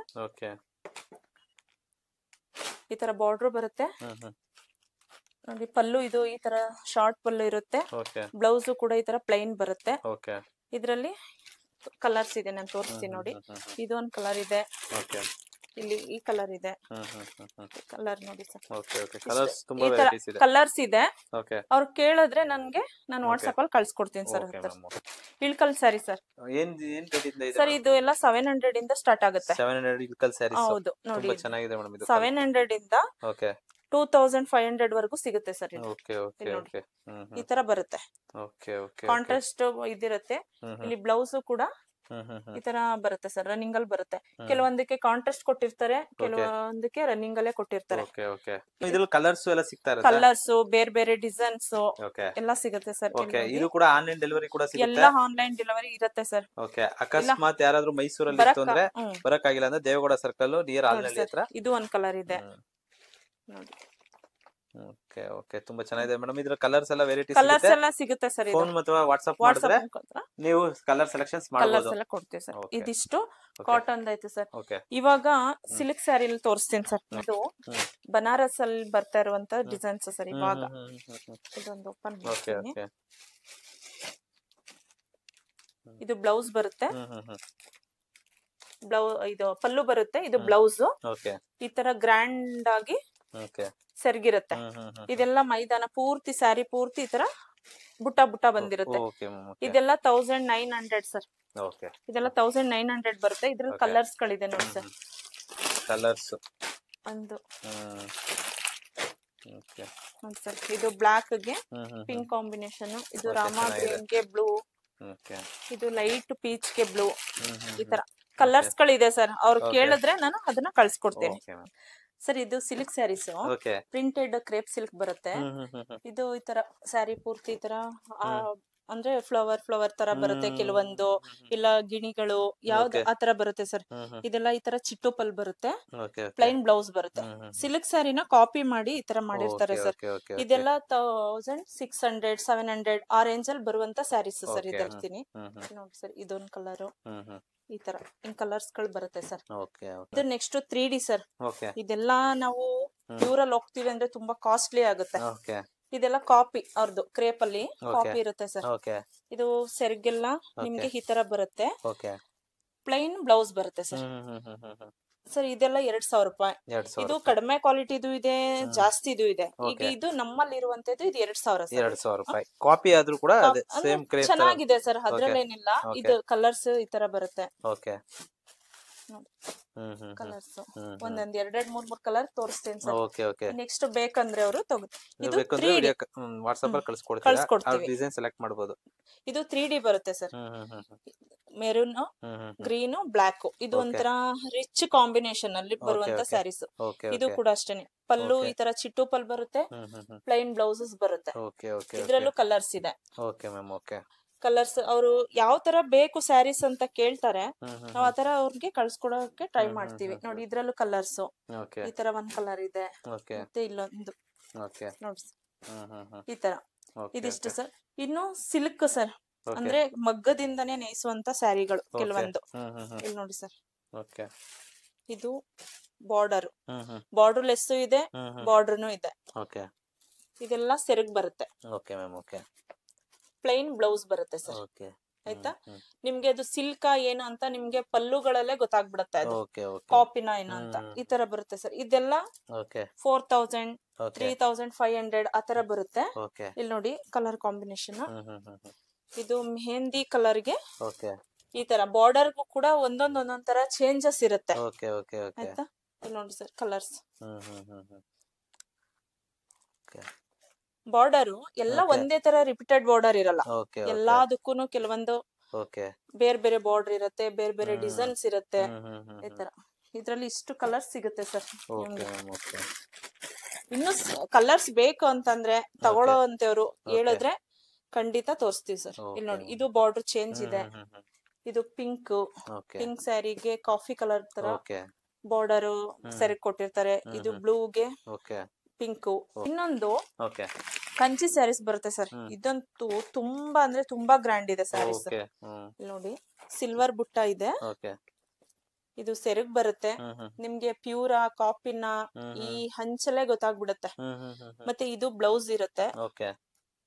ಈ ತರ ಬಾರ್ಡರ್ ಬರುತ್ತೆ ನೋಡಿ ಪಲ್ಲು ಇದು ಈ ತರ ಶಾರ್ಟ್ ಪಲ್ಲು ಇರುತ್ತೆ ಬ್ಲೌಸ್ ಕೂಡ ಈ ತರ ಪ್ಲೈನ್ ಬರುತ್ತೆ ಇದರಲ್ಲಿ ಕಲರ್ಸ್ ಇದೆ ನಾನು ತೋರಿಸ್ತೀನಿ ನೋಡಿ ಇದು ಇದೊಂದು ಕಲರ್ ಇದೆ ಇಲ್ಲಿ ಈ ಕಲರ್ ಇದೆ ಕಲರ್ ನೋಡಿ ಸರ್ ಓಕೆ ಓಕೆ ಕಲರ್ಸ್ ಇದೆ ಕಲರ್ಸ್ ಇದೆ ಅವ್ರು ಕೇಳಿದ್ರೆ ನನ್ಗೆ ನಾನು ವಾಟ್ಸ್ಆಪ್ ಅಲ್ಲಿ ಕಳ್ಸಿಕೊಡ್ತೀನಿ sir Ilkal sari sir sir ಇದು ಎಲ್ಲ ಸೆವೆನ್ ಹಂಡ್ರೆಡ್ ಇಂದ ಸ್ಟಾರ್ಟ್ ಆಗುತ್ತೆ ಹೌದು ನೋಡಿ ತುಂಬಾ ಚೆನ್ನಾಗಿದೆ ಮೇಡಂ ಇದು ಇಂದ ಟೂ ತೌಸಂಡ್ ಫೈವ್ ಹಂಡ್ರೆಡ್ ವರೆಗೂ ಸಿಗುತ್ತೆ ಸರ್ ಈ ತರ ಬರುತ್ತೆ ಕಾಂಟ್ರಾಸ್ಟ್ ಇದಿರುತ್ತೆ ಇಲ್ಲಿ ಬ್ಲೌಸ್ ಕೂಡ ಈ ತರ ಬರುತ್ತೆ ಸರ್ ರನ್ನಿಂಗ್ ಅಲ್ಲಿ ಬರುತ್ತೆ ಕೆಲವೊಂದಕ್ಕೆ ಕಾಂಟ್ರಾಸ್ಟ್ ಕೊಟ್ಟಿರ್ತಾರೆ ಕೆಲವೊಂದಕ್ಕೆ ರನ್ನಿಂಗ್ ಅಲ್ಲೇ ಕೊಟ್ಟಿರ್ತಾರೆ ಕಲರ್ಸ್ ಎಲ್ಲ ಸಿಗ್ತಾರೆ ಕಲರ್ಸ್ ಬೇರೆ ಬೇರೆ ಡಿಸೈನ್ಸ್ ಎಲ್ಲ ಸಿಗುತ್ತೆ ಸರ್ ಇದು ಕೂಡ ಆನ್ಲೈನ್ ಡೆಲಿವರಿ ಕೂಡ ಎಲ್ಲ ಆನ್ಲೈನ್ ಡೆಲಿವರಿ ಇರುತ್ತೆ ಸರ್ ಓಕೆ ಅಕಸ್ಮಾತ್ ಯಾರಾದ್ರೂ ಮೈಸೂರಲ್ಲಿ ಇತ್ತು ಅಂದ್ರೆ ಅಂದ್ರೆ ದೇವೇಗೌಡ ಸರ್ಕಲ್ ನಿಯರ್ ಆನ್ಲೈನ್ ಇದು ಒಂದ್ ಕಲರ್ ಇದೆ ನೋಡಿ ಓಕೆ ಓಕೆ ತುಂಬಾ ಚೆನ್ನಾಗಿದೆ ಮೇಡಮ್ ಇದ್ರ ಕಲರ್ಸ್ ಎಲ್ಲ ವೆರೈಟಿ ಕಲರ್ಸ್ ಎಲ್ಲ ಸಿಗುತ್ತೆ ಸರ್ ಫೋನ್ ಅಥವಾ ವಾಟ್ಸ್ಆಪ್ ಮಾಡಿದ್ರೆ ನೀವು ಕಲರ್ ಸೆಲೆಕ್ಷನ್ಸ್ ಕಲರ್ಸ್ ಎಲ್ಲ ಕೊಡ್ತೀವಿ ಸರ್ ಇದಿಷ್ಟು ಕಾಟನ್ ಐತೆ ಸರ್ ಇವಾಗ ಸಿಲ್ಕ್ ಸ್ಯಾರಿ ತೋರಿಸ್ತೀನಿ ಸರ್ ಇದು ಬನಾರಸ್ ಅಲ್ಲಿ ಬರ್ತಾ ಇರುವಂತ ಡಿಸೈನ್ಸ್ ಸರ್ ಇವಾಗ ಇದೊಂದು ಓಪನ್ ಮಾಡ್ತೀನಿ ಇದು ಬ್ಲೌಸ್ ಬರುತ್ತೆ ಬ್ಲೌ ಇದು ಪಲ್ಲು ಬರುತ್ತೆ ಇದು ಬ್ಲೌಸ್ ಈ ತರ ಗ್ರ್ಯಾಂಡ್ ಆಗಿ ಸೆರ್ಗಿರುತ್ತೆ ಇದೆಲ್ಲ ಮೈದಾನ ಪೂರ್ತಿ ಸ್ಯಾರಿ ಪೂರ್ತಿ ಈ ತರ ಬುಟ್ಟ ಬುಟ್ಟ ಬಂದಿರುತ್ತೆ ಇದೆಲ್ಲ ತೌಸಂಡ್ ನೈನ್ ಹಂಡ್ರೆಡ್ ಸರ್ ಇದೆಲ್ಲ ತೌಸಂಡ್ ನೈನ್ ಹಂಡ್ರೆಡ್ ಬರುತ್ತೆ ಇದ್ರಲ್ಲಿ ಕಲರ್ಸ್ ಗಳಿದೆ ನೋಡಿ ಸರ್ ಕಲರ್ಸ್ ಒಂದು ಸರ್ ಇದು ಬ್ಲಾಕ್ ಗೆ ಪಿಂಕ್ ಕಾಂಬಿನೇಷನ್ ಇದು ರಾಮಾ ಗ್ರೀನ್ ಗೆ ಬ್ಲೂ ಇದು ಲೈಟ್ ಪೀಚ್ ಗೆ ಬ್ಲೂ ಈ ತರ ಕಲರ್ಸ್ ಗಳಿದೆ ಸರ್ ಅವ್ರು ಕೇಳಿದ್ರೆ ನಾನು ಅದನ್ನ ಕಳ್ಸಿಕೊಡ್ತೇನೆ ಸರ್ ಇದು silk saris printed crepe silk ಬರುತ್ತೆ ಇದು ಈ ತರ ಸ್ಯಾರಿ ಪೂರ್ತಿ ತರ ಅಂದ್ರೆ ಫ್ಲವರ್ ಫ್ಲವರ್ ತರ ಬರುತ್ತೆ ಕೆಲವೊಂದು ಇಲ್ಲ ಗಿಣಿಗಳು ಯಾವ್ದು ತರ ಬರುತ್ತೆ ಸರ್ ಇದೆಲ್ಲ ಈ ತರ ಪಲ್ ಬರುತ್ತೆ ಪ್ಲೈನ್ ಬ್ಲೌಸ್ ಬರುತ್ತೆ ಸಿಲ್ಕ್ ಸ್ಯಾರಿನ ಕಾಪಿ ಮಾಡಿ ಈ ತರ ಮಾಡಿರ್ತಾರೆ ಸರ್ ಇದೆಲ್ಲ thousand six hundred seven hundred ಆ ರೇಂಜ್ ಅಲ್ಲಿ ಬರುವಂತ ಸ್ಯಾರೀಸ್ ಸರ್ ಇದರ್ತೀನಿ ನೋಡಿ ಸರ್ ಇದೊಂದ್ ಕಲರ್ ಈ ತರ ಇನ್ ಕಲರ್ಸ್ ಗಳು ಬರುತ್ತೆ ಸರ್ ಇದು ನೆಕ್ಸ್ಟ್ ತ್ರೀ ಡಿ ಸರ್ ಇದೆಲ್ಲ ನಾವು ಅಲ್ಲಿ ಹೋಗ್ತೀವಿ ಅಂದ್ರೆ ತುಂಬಾ ಕಾಸ್ಟ್ಲಿ ಆಗುತ್ತೆ ಇದೆಲ್ಲ ಕಾಪಿ ಅವ್ರದ್ದು ಕ್ರೇಪ್ ಅಲ್ಲಿ ಕಾಪಿ ಇರುತ್ತೆ ಸರ್ ಇದು ಸೆರ್ಗೆಲ್ಲ ನಿಮ್ಗೆ ಈ ತರ ಬರುತ್ತೆ ಪ್ಲೈನ್ ಬ್ಲೌಸ್ ಬರುತ್ತೆ ಸರ್ ಸರ್ ಇದೆಲ್ಲ ಎರಡ್ ಸಾವಿರ ರೂಪಾಯಿ ಇದು ಕಡಿಮೆ ಕ್ವಾಲಿಟಿದು ಇದೆ ಜಾಸ್ತಿ ಇದು ಇದೆ ಈಗ ಇದು ನಮ್ಮಲ್ಲಿ ಇರುವಂತದ್ದು ಇದು ಎರಡ್ ಸಾವಿರ ಎರಡ್ ಸಾವಿರ ರೂಪಾಯಿ ಕಾಪಿ ಆದ್ರೂ ಕೂಡ ಚೆನ್ನಾಗಿದೆ ಸರ್ ಅದ್ರಲ್ಲಿ ಏನಿಲ್ಲ ಇದು ಕಲರ್ಸ್ ಈ ತರ ಬರುತ್ತೆ ಓಕೆ ನೋಡಿ ಕಲರ್ಸ್ ಒಂದೊಂದ್ ಎರಡೆರಡ್ ಮೂರ್ ಮೂರ್ ಕಲರ್ ತೋರಿಸ್ತೇನೆ ಸರ್ ನೆಕ್ಸ್ಟ್ ಬೇಕಂದ್ರೆ ಅವರು ತಗೋ ಇದು ಅಲ್ಲಿ ಡಿಸೈನ್ ಸೆಲೆಕ್ಟ್ ಮಾಡಬಹುದು ಇದು ತ್ರೀ ಡಿ ಬರುತ್ತೆ ಸರ್ ಮೆರೂನ್ ಗ್ರೀನ್ ಬ್ಲಾಕ್ ಇದು ಒಂಥರ ರಿಚ್ ಕಾಂಬಿನೇಷನ್ ಅಲ್ಲಿ ಬರುವಂತ ಸ್ಯಾರೀಸ್ ಇದು ಕೂಡ ಅಷ್ಟೇನೆ ಪಲ್ಲು ಈ ತರ ಚಿಟ್ಟು ಪಲ್ ಬರುತ್ತೆ ಪ್ಲೈನ್ ಬ್ಲೌಸಸ್ ಬರುತ್ತೆ ಇದ್ರಲ್ಲೂ ಕಲರ್ಸ್ ಇದೆ ಓಕೆ ಮ್ಯಾಮ್ ಓಕೆ ಕಲರ್ಸ್ ಅವರು ಯಾವ ತರ ಬೇಕು ಸ್ಯಾರೀಸ್ ಅಂತ ಕೇಳ್ತಾರೆ ನಾವ್ ಆತರ ಅವ್ರಿಗೆ ಕಳ್ಸ್ಕೊಡೋಕೆ ಟ್ರೈ ಮಾಡ್ತೀವಿ ನೋಡಿ ಇದ್ರಲ್ಲೂ ಕಲರ್ಸ್ ಈ ತರ ಒಂದ್ ಕಲರ್ ಇದೆ ಮತ್ತೆ ಇಲ್ಲೊಂದು ಈ ತರ ಇದಿಷ್ಟು ಸರ್ ಇನ್ನು ಸಿಲ್ಕ್ ಸರ್ ಅಂದ್ರೆ ಮಗ್ಗದಿಂದನೇ ನೇಯಿಸುವಂತ ಸ್ಯಾರಿಗಳು ಕೆಲವೊಂದು ಇಲ್ಲಿ ನೋಡಿ ಸರ್ ಇದು ಬಾರ್ಡರ್ ಬಾರ್ಡರ್ ಲೆಸ್ ಇದೆ ಬಾರ್ಡರ್ನು ಇದೆ ಇದೆಲ್ಲ ಸೆರಗ್ ಬರುತ್ತೆ okay ma'am okay plain blouse ಬರುತ್ತೆ ಸರ್ ಆಯ್ತಾ ನಿಮ್ಗೆ ಅದು ಸಿಲ್ಕ ಏನು ಅಂತ ನಿಮ್ಗೆ ಪಲ್ಲುಗಳಲ್ಲೇ ಗೊತ್ತಾಗ್ಬಿಡತ್ತೆ ಅದು ಕಾಪಿನ ಏನು ಅಂತ ಈ ತರ ಬರುತ್ತೆ ಸರ್ ಇದೆಲ್ಲ four thousand three thousand five hundred ಆ ತರ ಬರುತ್ತೆ ಇಲ್ಲಿ ನೋಡಿ ಕಲರ್ ಕಾಂಬಿನೇಷನ್ ಇದು ಮೆಹಂದಿ ಕಲರ್ಗೆ ಈ ತರ ಬಾರ್ಡರ್ ಕೂಡ ಒಂದೊಂದ್ ಒಂದೊಂದ್ ತರ ಚೇಂಜಸ್ ಇರುತ್ತೆ ಆಯ್ತಾ ಇಲ್ಲಿ ನೋಡಿ ಸರ್ ಕಲರ್ಸ್ ಬಾರ್ಡರ್ ಎಲ್ಲ ಒಂದೇ ತರ ರಿಪೀಟೆಡ್ ಬಾರ್ಡರ್ ಇರಲ್ಲ ಎಲ್ಲದಕ್ಕೂ ಕೆಲವೊಂದು ಬೇರೆ ಬೇರೆ ಬಾರ್ಡರ್ ಇರುತ್ತೆ ಬೇರೆ ಬೇರೆ ಡಿಸೈನ್ಸ್ ಇರುತ್ತೆ ಇದ್ರಲ್ಲಿ ಇಷ್ಟು ಕಲರ್ ಸಿಗುತ್ತೆ ಸರ್ ಇನ್ನು ಕಲರ್ಸ್ ಬೇಕು ಅಂತಂದ್ರೆ ತಗೊಳ್ಳೋ ಅಂತವ್ರು ಹೇಳಿದ್ರೆ ಖಂಡಿತ ತೋರಿಸ್ತೀವಿ ಸರ್ ಇಲ್ಲಿ ನೋಡಿ ಇದು ಬಾರ್ಡರ್ ಚೇಂಜ್ ಇದೆ ಇದು ಪಿಂಕ್ ಪಿಂಕ್ ಸ್ಯಾರಿಗೆ ಕಾಫಿ ಕಲರ್ ತರ ಬಾರ್ಡರ್ ಸರಿ ಕೊಟ್ಟಿರ್ತಾರೆ ಇದು ಬ್ಲೂಗೆ ಪಿಂಕ್ ಇನ್ನೊಂದು ಕಂಚಿ ಸ್ಯಾರೀಸ್ ಬರುತ್ತೆ ಸರ್ ಇದಂತೂ ತುಂಬಾ ಅಂದ್ರೆ ತುಂಬಾ ಗ್ರ್ಯಾಂಡ್ ಇದೆ ಸ್ಯಾರೀಸ್ ನೋಡಿ ಸಿಲ್ವರ್ ಬುಟ್ಟ ಇದೆ ಇದು ಸೆರಗ್ ಬರುತ್ತೆ ನಿಮ್ಗೆ ಪ್ಯೂರ ಕಾಪಿನ ಈ ಹಂಚಲೇ ಗೊತ್ತಾಗ್ಬಿಡತ್ತೆ ಮತ್ತೆ ಇದು ಬ್ಲೌಸ್ ಇರುತ್ತೆ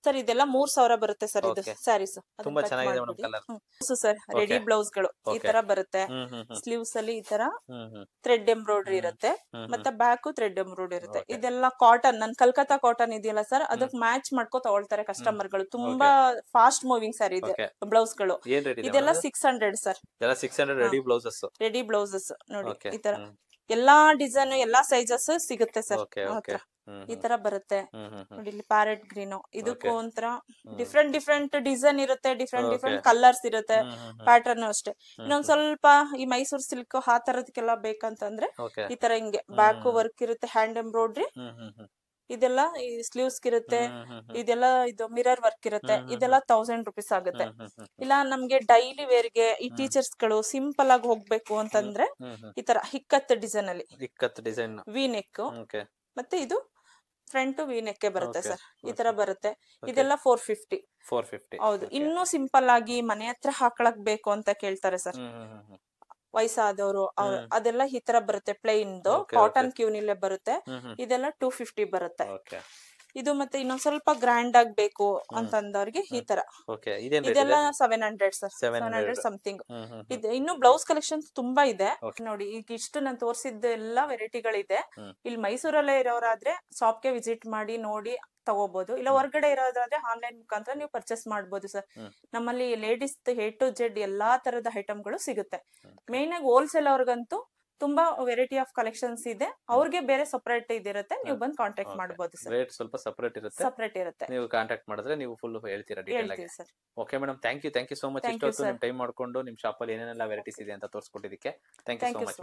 ಸರ್ ಇದೆಲ್ಲ ಮೂರ್ ಸಾವಿರ ಬರುತ್ತೆ ಸರ್ ಇದು ಸ್ಯಾರೀಸ್ ತುಂಬಾ ಚೆನ್ನಾಗಿದೆ ಸರ್ ರೆಡಿ ಬ್ಲೌಸ್ ಗಳು ಈ ತರ ಬರುತ್ತೆ ಸ್ಲೀವ್ಸ್ ಅಲ್ಲಿ ಈ ತರ ಥ್ರೆಡ್ ಎಂಬ್ರಾಯ್ಡರಿ ಇರುತ್ತೆ ಮತ್ತೆ ಬ್ಯಾಕ್ ಥ್ರೆಡ್ ಎಂಬ್ರಾಯ್ಡರಿ ಇರುತ್ತೆ ಇದೆಲ್ಲ ಕಾಟನ್ ನನ್ ಕಲ್ಕತ್ತಾ ಕಾಟನ್ ಇದೆಯಲ್ಲ ಸರ್ ಅದಕ್ಕೆ ಮ್ಯಾಚ್ ಮಾಡ್ಕೋ ತಗೊಳ್ತಾರೆ ಕಸ್ಟಮರ್ ಗಳು ತುಂಬಾ ಫಾಸ್ಟ್ ಮೂವಿಂಗ್ ಸರ್ ಇದೆ ಬ್ಲೌಸ್ ಗಳು ಇದೆಲ್ಲ six hundred sir six ready blouses ready blouses ನೋಡಿ ಈ ತರ ಎಲ್ಲಾ ಡಿಸೈನ್ ಎಲ್ಲಾ ಸೈಜಸ್ ಸಿಗುತ್ತೆ ಸರ್ ಈ ತರ ಬರುತ್ತೆ ನೋಡಿ ಇಲ್ಲಿ ಪ್ಯಾರೆಟ್ ಗ್ರೀನ್ ಇದಕ್ಕೂ ಒಂಥರ ಡಿಫ್ರೆಂಟ್ ಡಿಫ್ರೆಂಟ್ ಡಿಸೈನ್ ಇರುತ್ತೆ ಡಿಫ್ರೆಂಟ್ ಡಿಫ್ರೆಂಟ್ ಕಲರ್ಸ್ ಇರುತ್ತೆ ಪ್ಯಾಟರ್ನ್ ಅಷ್ಟೇ ಇನ್ನೊಂದ್ ಸ್ವಲ್ಪ ಈ ಮೈಸೂರ್ ಸಿಲ್ಕ್ ಆ ತರದಕ್ಕೆಲ್ಲ ಬೇಕಂತಂದ್ರೆ ಈ ತರ ಹಿಂಗೆ ಬ್ಯಾಕ್ ವರ್ಕ್ ಇರುತ್ತೆ ಹ್ಯಾಂಡ್ ಎಂಬ್ರಾಯ್ಡ್ರಿ ಇದೆಲ್ಲ ಈ ಸ್ಲೀವ್ಸ್ ಇರುತ್ತೆ ಇದೆಲ್ಲ ಇದು ಮಿರರ್ ವರ್ಕ್ ಇರುತ್ತೆ ಇದೆಲ್ಲ ತೌಸಂಡ್ ರುಪೀಸ್ ಆಗುತ್ತೆ ಇಲ್ಲ ನಮ್ಗೆ ಡೈಲಿ ವೇರ್ಗೆ ಈ ಟೀಚರ್ಸ್ ಗಳು ಸಿಂಪಲ್ ಆಗಿ ಹೋಗ್ಬೇಕು ಅಂತಂದ್ರೆ ಈ ತರ ಹಿಕ್ಕತ್ ಡಿಸೈನ್ ಅಲ್ಲಿ ಹಿಕ್ಕತ್ ಡಿಸೈನ್ ವಿ ನೆಕ್ ಮತ್ತೆ ಇದು ಫ್ರಂಟ್ ವಿ ನೆಕ್ಕೆ ಬರುತ್ತೆ ಸರ್ ಈ ತರ ಬರುತ್ತೆ ಇದೆಲ್ಲ ಫೋರ್ ಫಿಫ್ಟಿ ಫೋರ್ ಫಿಫ್ಟಿ ಹೌದು ಇನ್ನೂ ಸಿಂಪಲ್ ಆಗಿ ಮನೆ ಹತ್ರ ಹಾಕೊಳಕ್ ಬೇಕು ಅಂತ ಕೇಳ್ತಾರೆ ಸರ್ ವಯಸ್ಸಾದವರು ಅದೆಲ್ಲ ಈ ತರ ಬರುತ್ತೆ ಪ್ಲೇನ್ದು ಕಾಟನ್ ಕ್ಯೂನಿಲ್ಲೇ ಬರುತ್ತೆ ಇದೆಲ್ಲ ಟೂ ಫಿಫ್ಟಿ ಬರುತ್ತೆ ಇದು ಮತ್ತೆ ಇನ್ನೊಂದ್ ಸ್ವಲ್ಪ ಗ್ರ್ಯಾಂಡ್ ಆಗ್ಬೇಕು ಅಂತಂದವ್ರಿಗೆ ಈ ತರ ಇದೆಲ್ಲ seven hundred sir seven hundred something ಇದು ಇನ್ನು ಬ್ಲೌಸ್ ಕಲೆಕ್ಷನ್ ತುಂಬಾ ಇದೆ ನೋಡಿ ಈಗ ಇಷ್ಟು ನಾನು ತೋರಿಸಿದ್ದ ಎಲ್ಲಾ ವೆರೈಟಿಗಳಿದೆ ಇಲ್ಲಿ ಮೈಸೂರಲ್ಲೇ ಇರೋರಾದ್ರೆ ಶಾಪ್ ಗೆ ವಿಸಿಟ್ ಮಾಡಿ ನೋಡಿ ತಗೋಬಹುದು ಇಲ್ಲ ಹೊರಗಡೆ ಇರೋದಾದ್ರೆ ಆನ್ಲೈನ್ ಮುಖಾಂತರ ನೀವು ಪರ್ಚೇಸ್ ಮಾಡಬಹುದು ಸರ್ ನಮ್ಮಲ್ಲಿ ಲೇಡೀಸ್ ಎ ಟು ಜೆಡ್ ಎಲ್ಲಾ ತರದ ಐಟಮ್ಗಳು ಸಿಗುತ್ತೆ ಮೇನ್ ಆಗಿ ಹೋಲ್ಸೇಲ್ ಅವ್ರಿಗಂತೂ ತುಂಬಾ ವೆರೈಟಿ ಆಫ್ ಕಲೆಕ್ಷನ್ಸ್ ಇದೆ ಅವ್ರಿಗೆ ಬೇರೆ ಸಪರೇಟ್ ಇದಿರುತ್ತೆ ನೀವು ಬಂದು ಕಾಂಟ್ಯಾಕ್ಟ್ ಮಾಡಬಹುದು ಸರ್ ರೇಟ್ ಸ್ವಲ್ಪ ಸಪರೇಟ್ ಇರುತ್ತೆ ಸಪರೇಟ್ ಇರುತ್ತೆ ನೀವು ಕಾಂಟ್ಯಾಕ್ಟ್ ಮಾಡಿದ್ರೆ ನೀವು ಫುಲ್ ಹೇಳ್ತೀರಾ ಡೀಟೇಲ್ ಆಗಿ okay madam thank you thank you so much ಇಷ್ಟೊತ್ತು ನಿಮ್ಮ ಟೈಮ್ ಮಾಡ್ಕೊಂಡು ನಿಮ್ಮ ಶಾಪ್ ಅಲ್ಲಿ ಏನೇನೆಲ್ಲ ವೆರೈಟೀಸ್ ಇದೆ ಅಂತ ತೋರಿಸ್ಕೊಟ್ಟಿದ್ದಕ್ಕೆ ಥ್ಯಾಂಕ್ ಯು ಸೋ ಮಚ್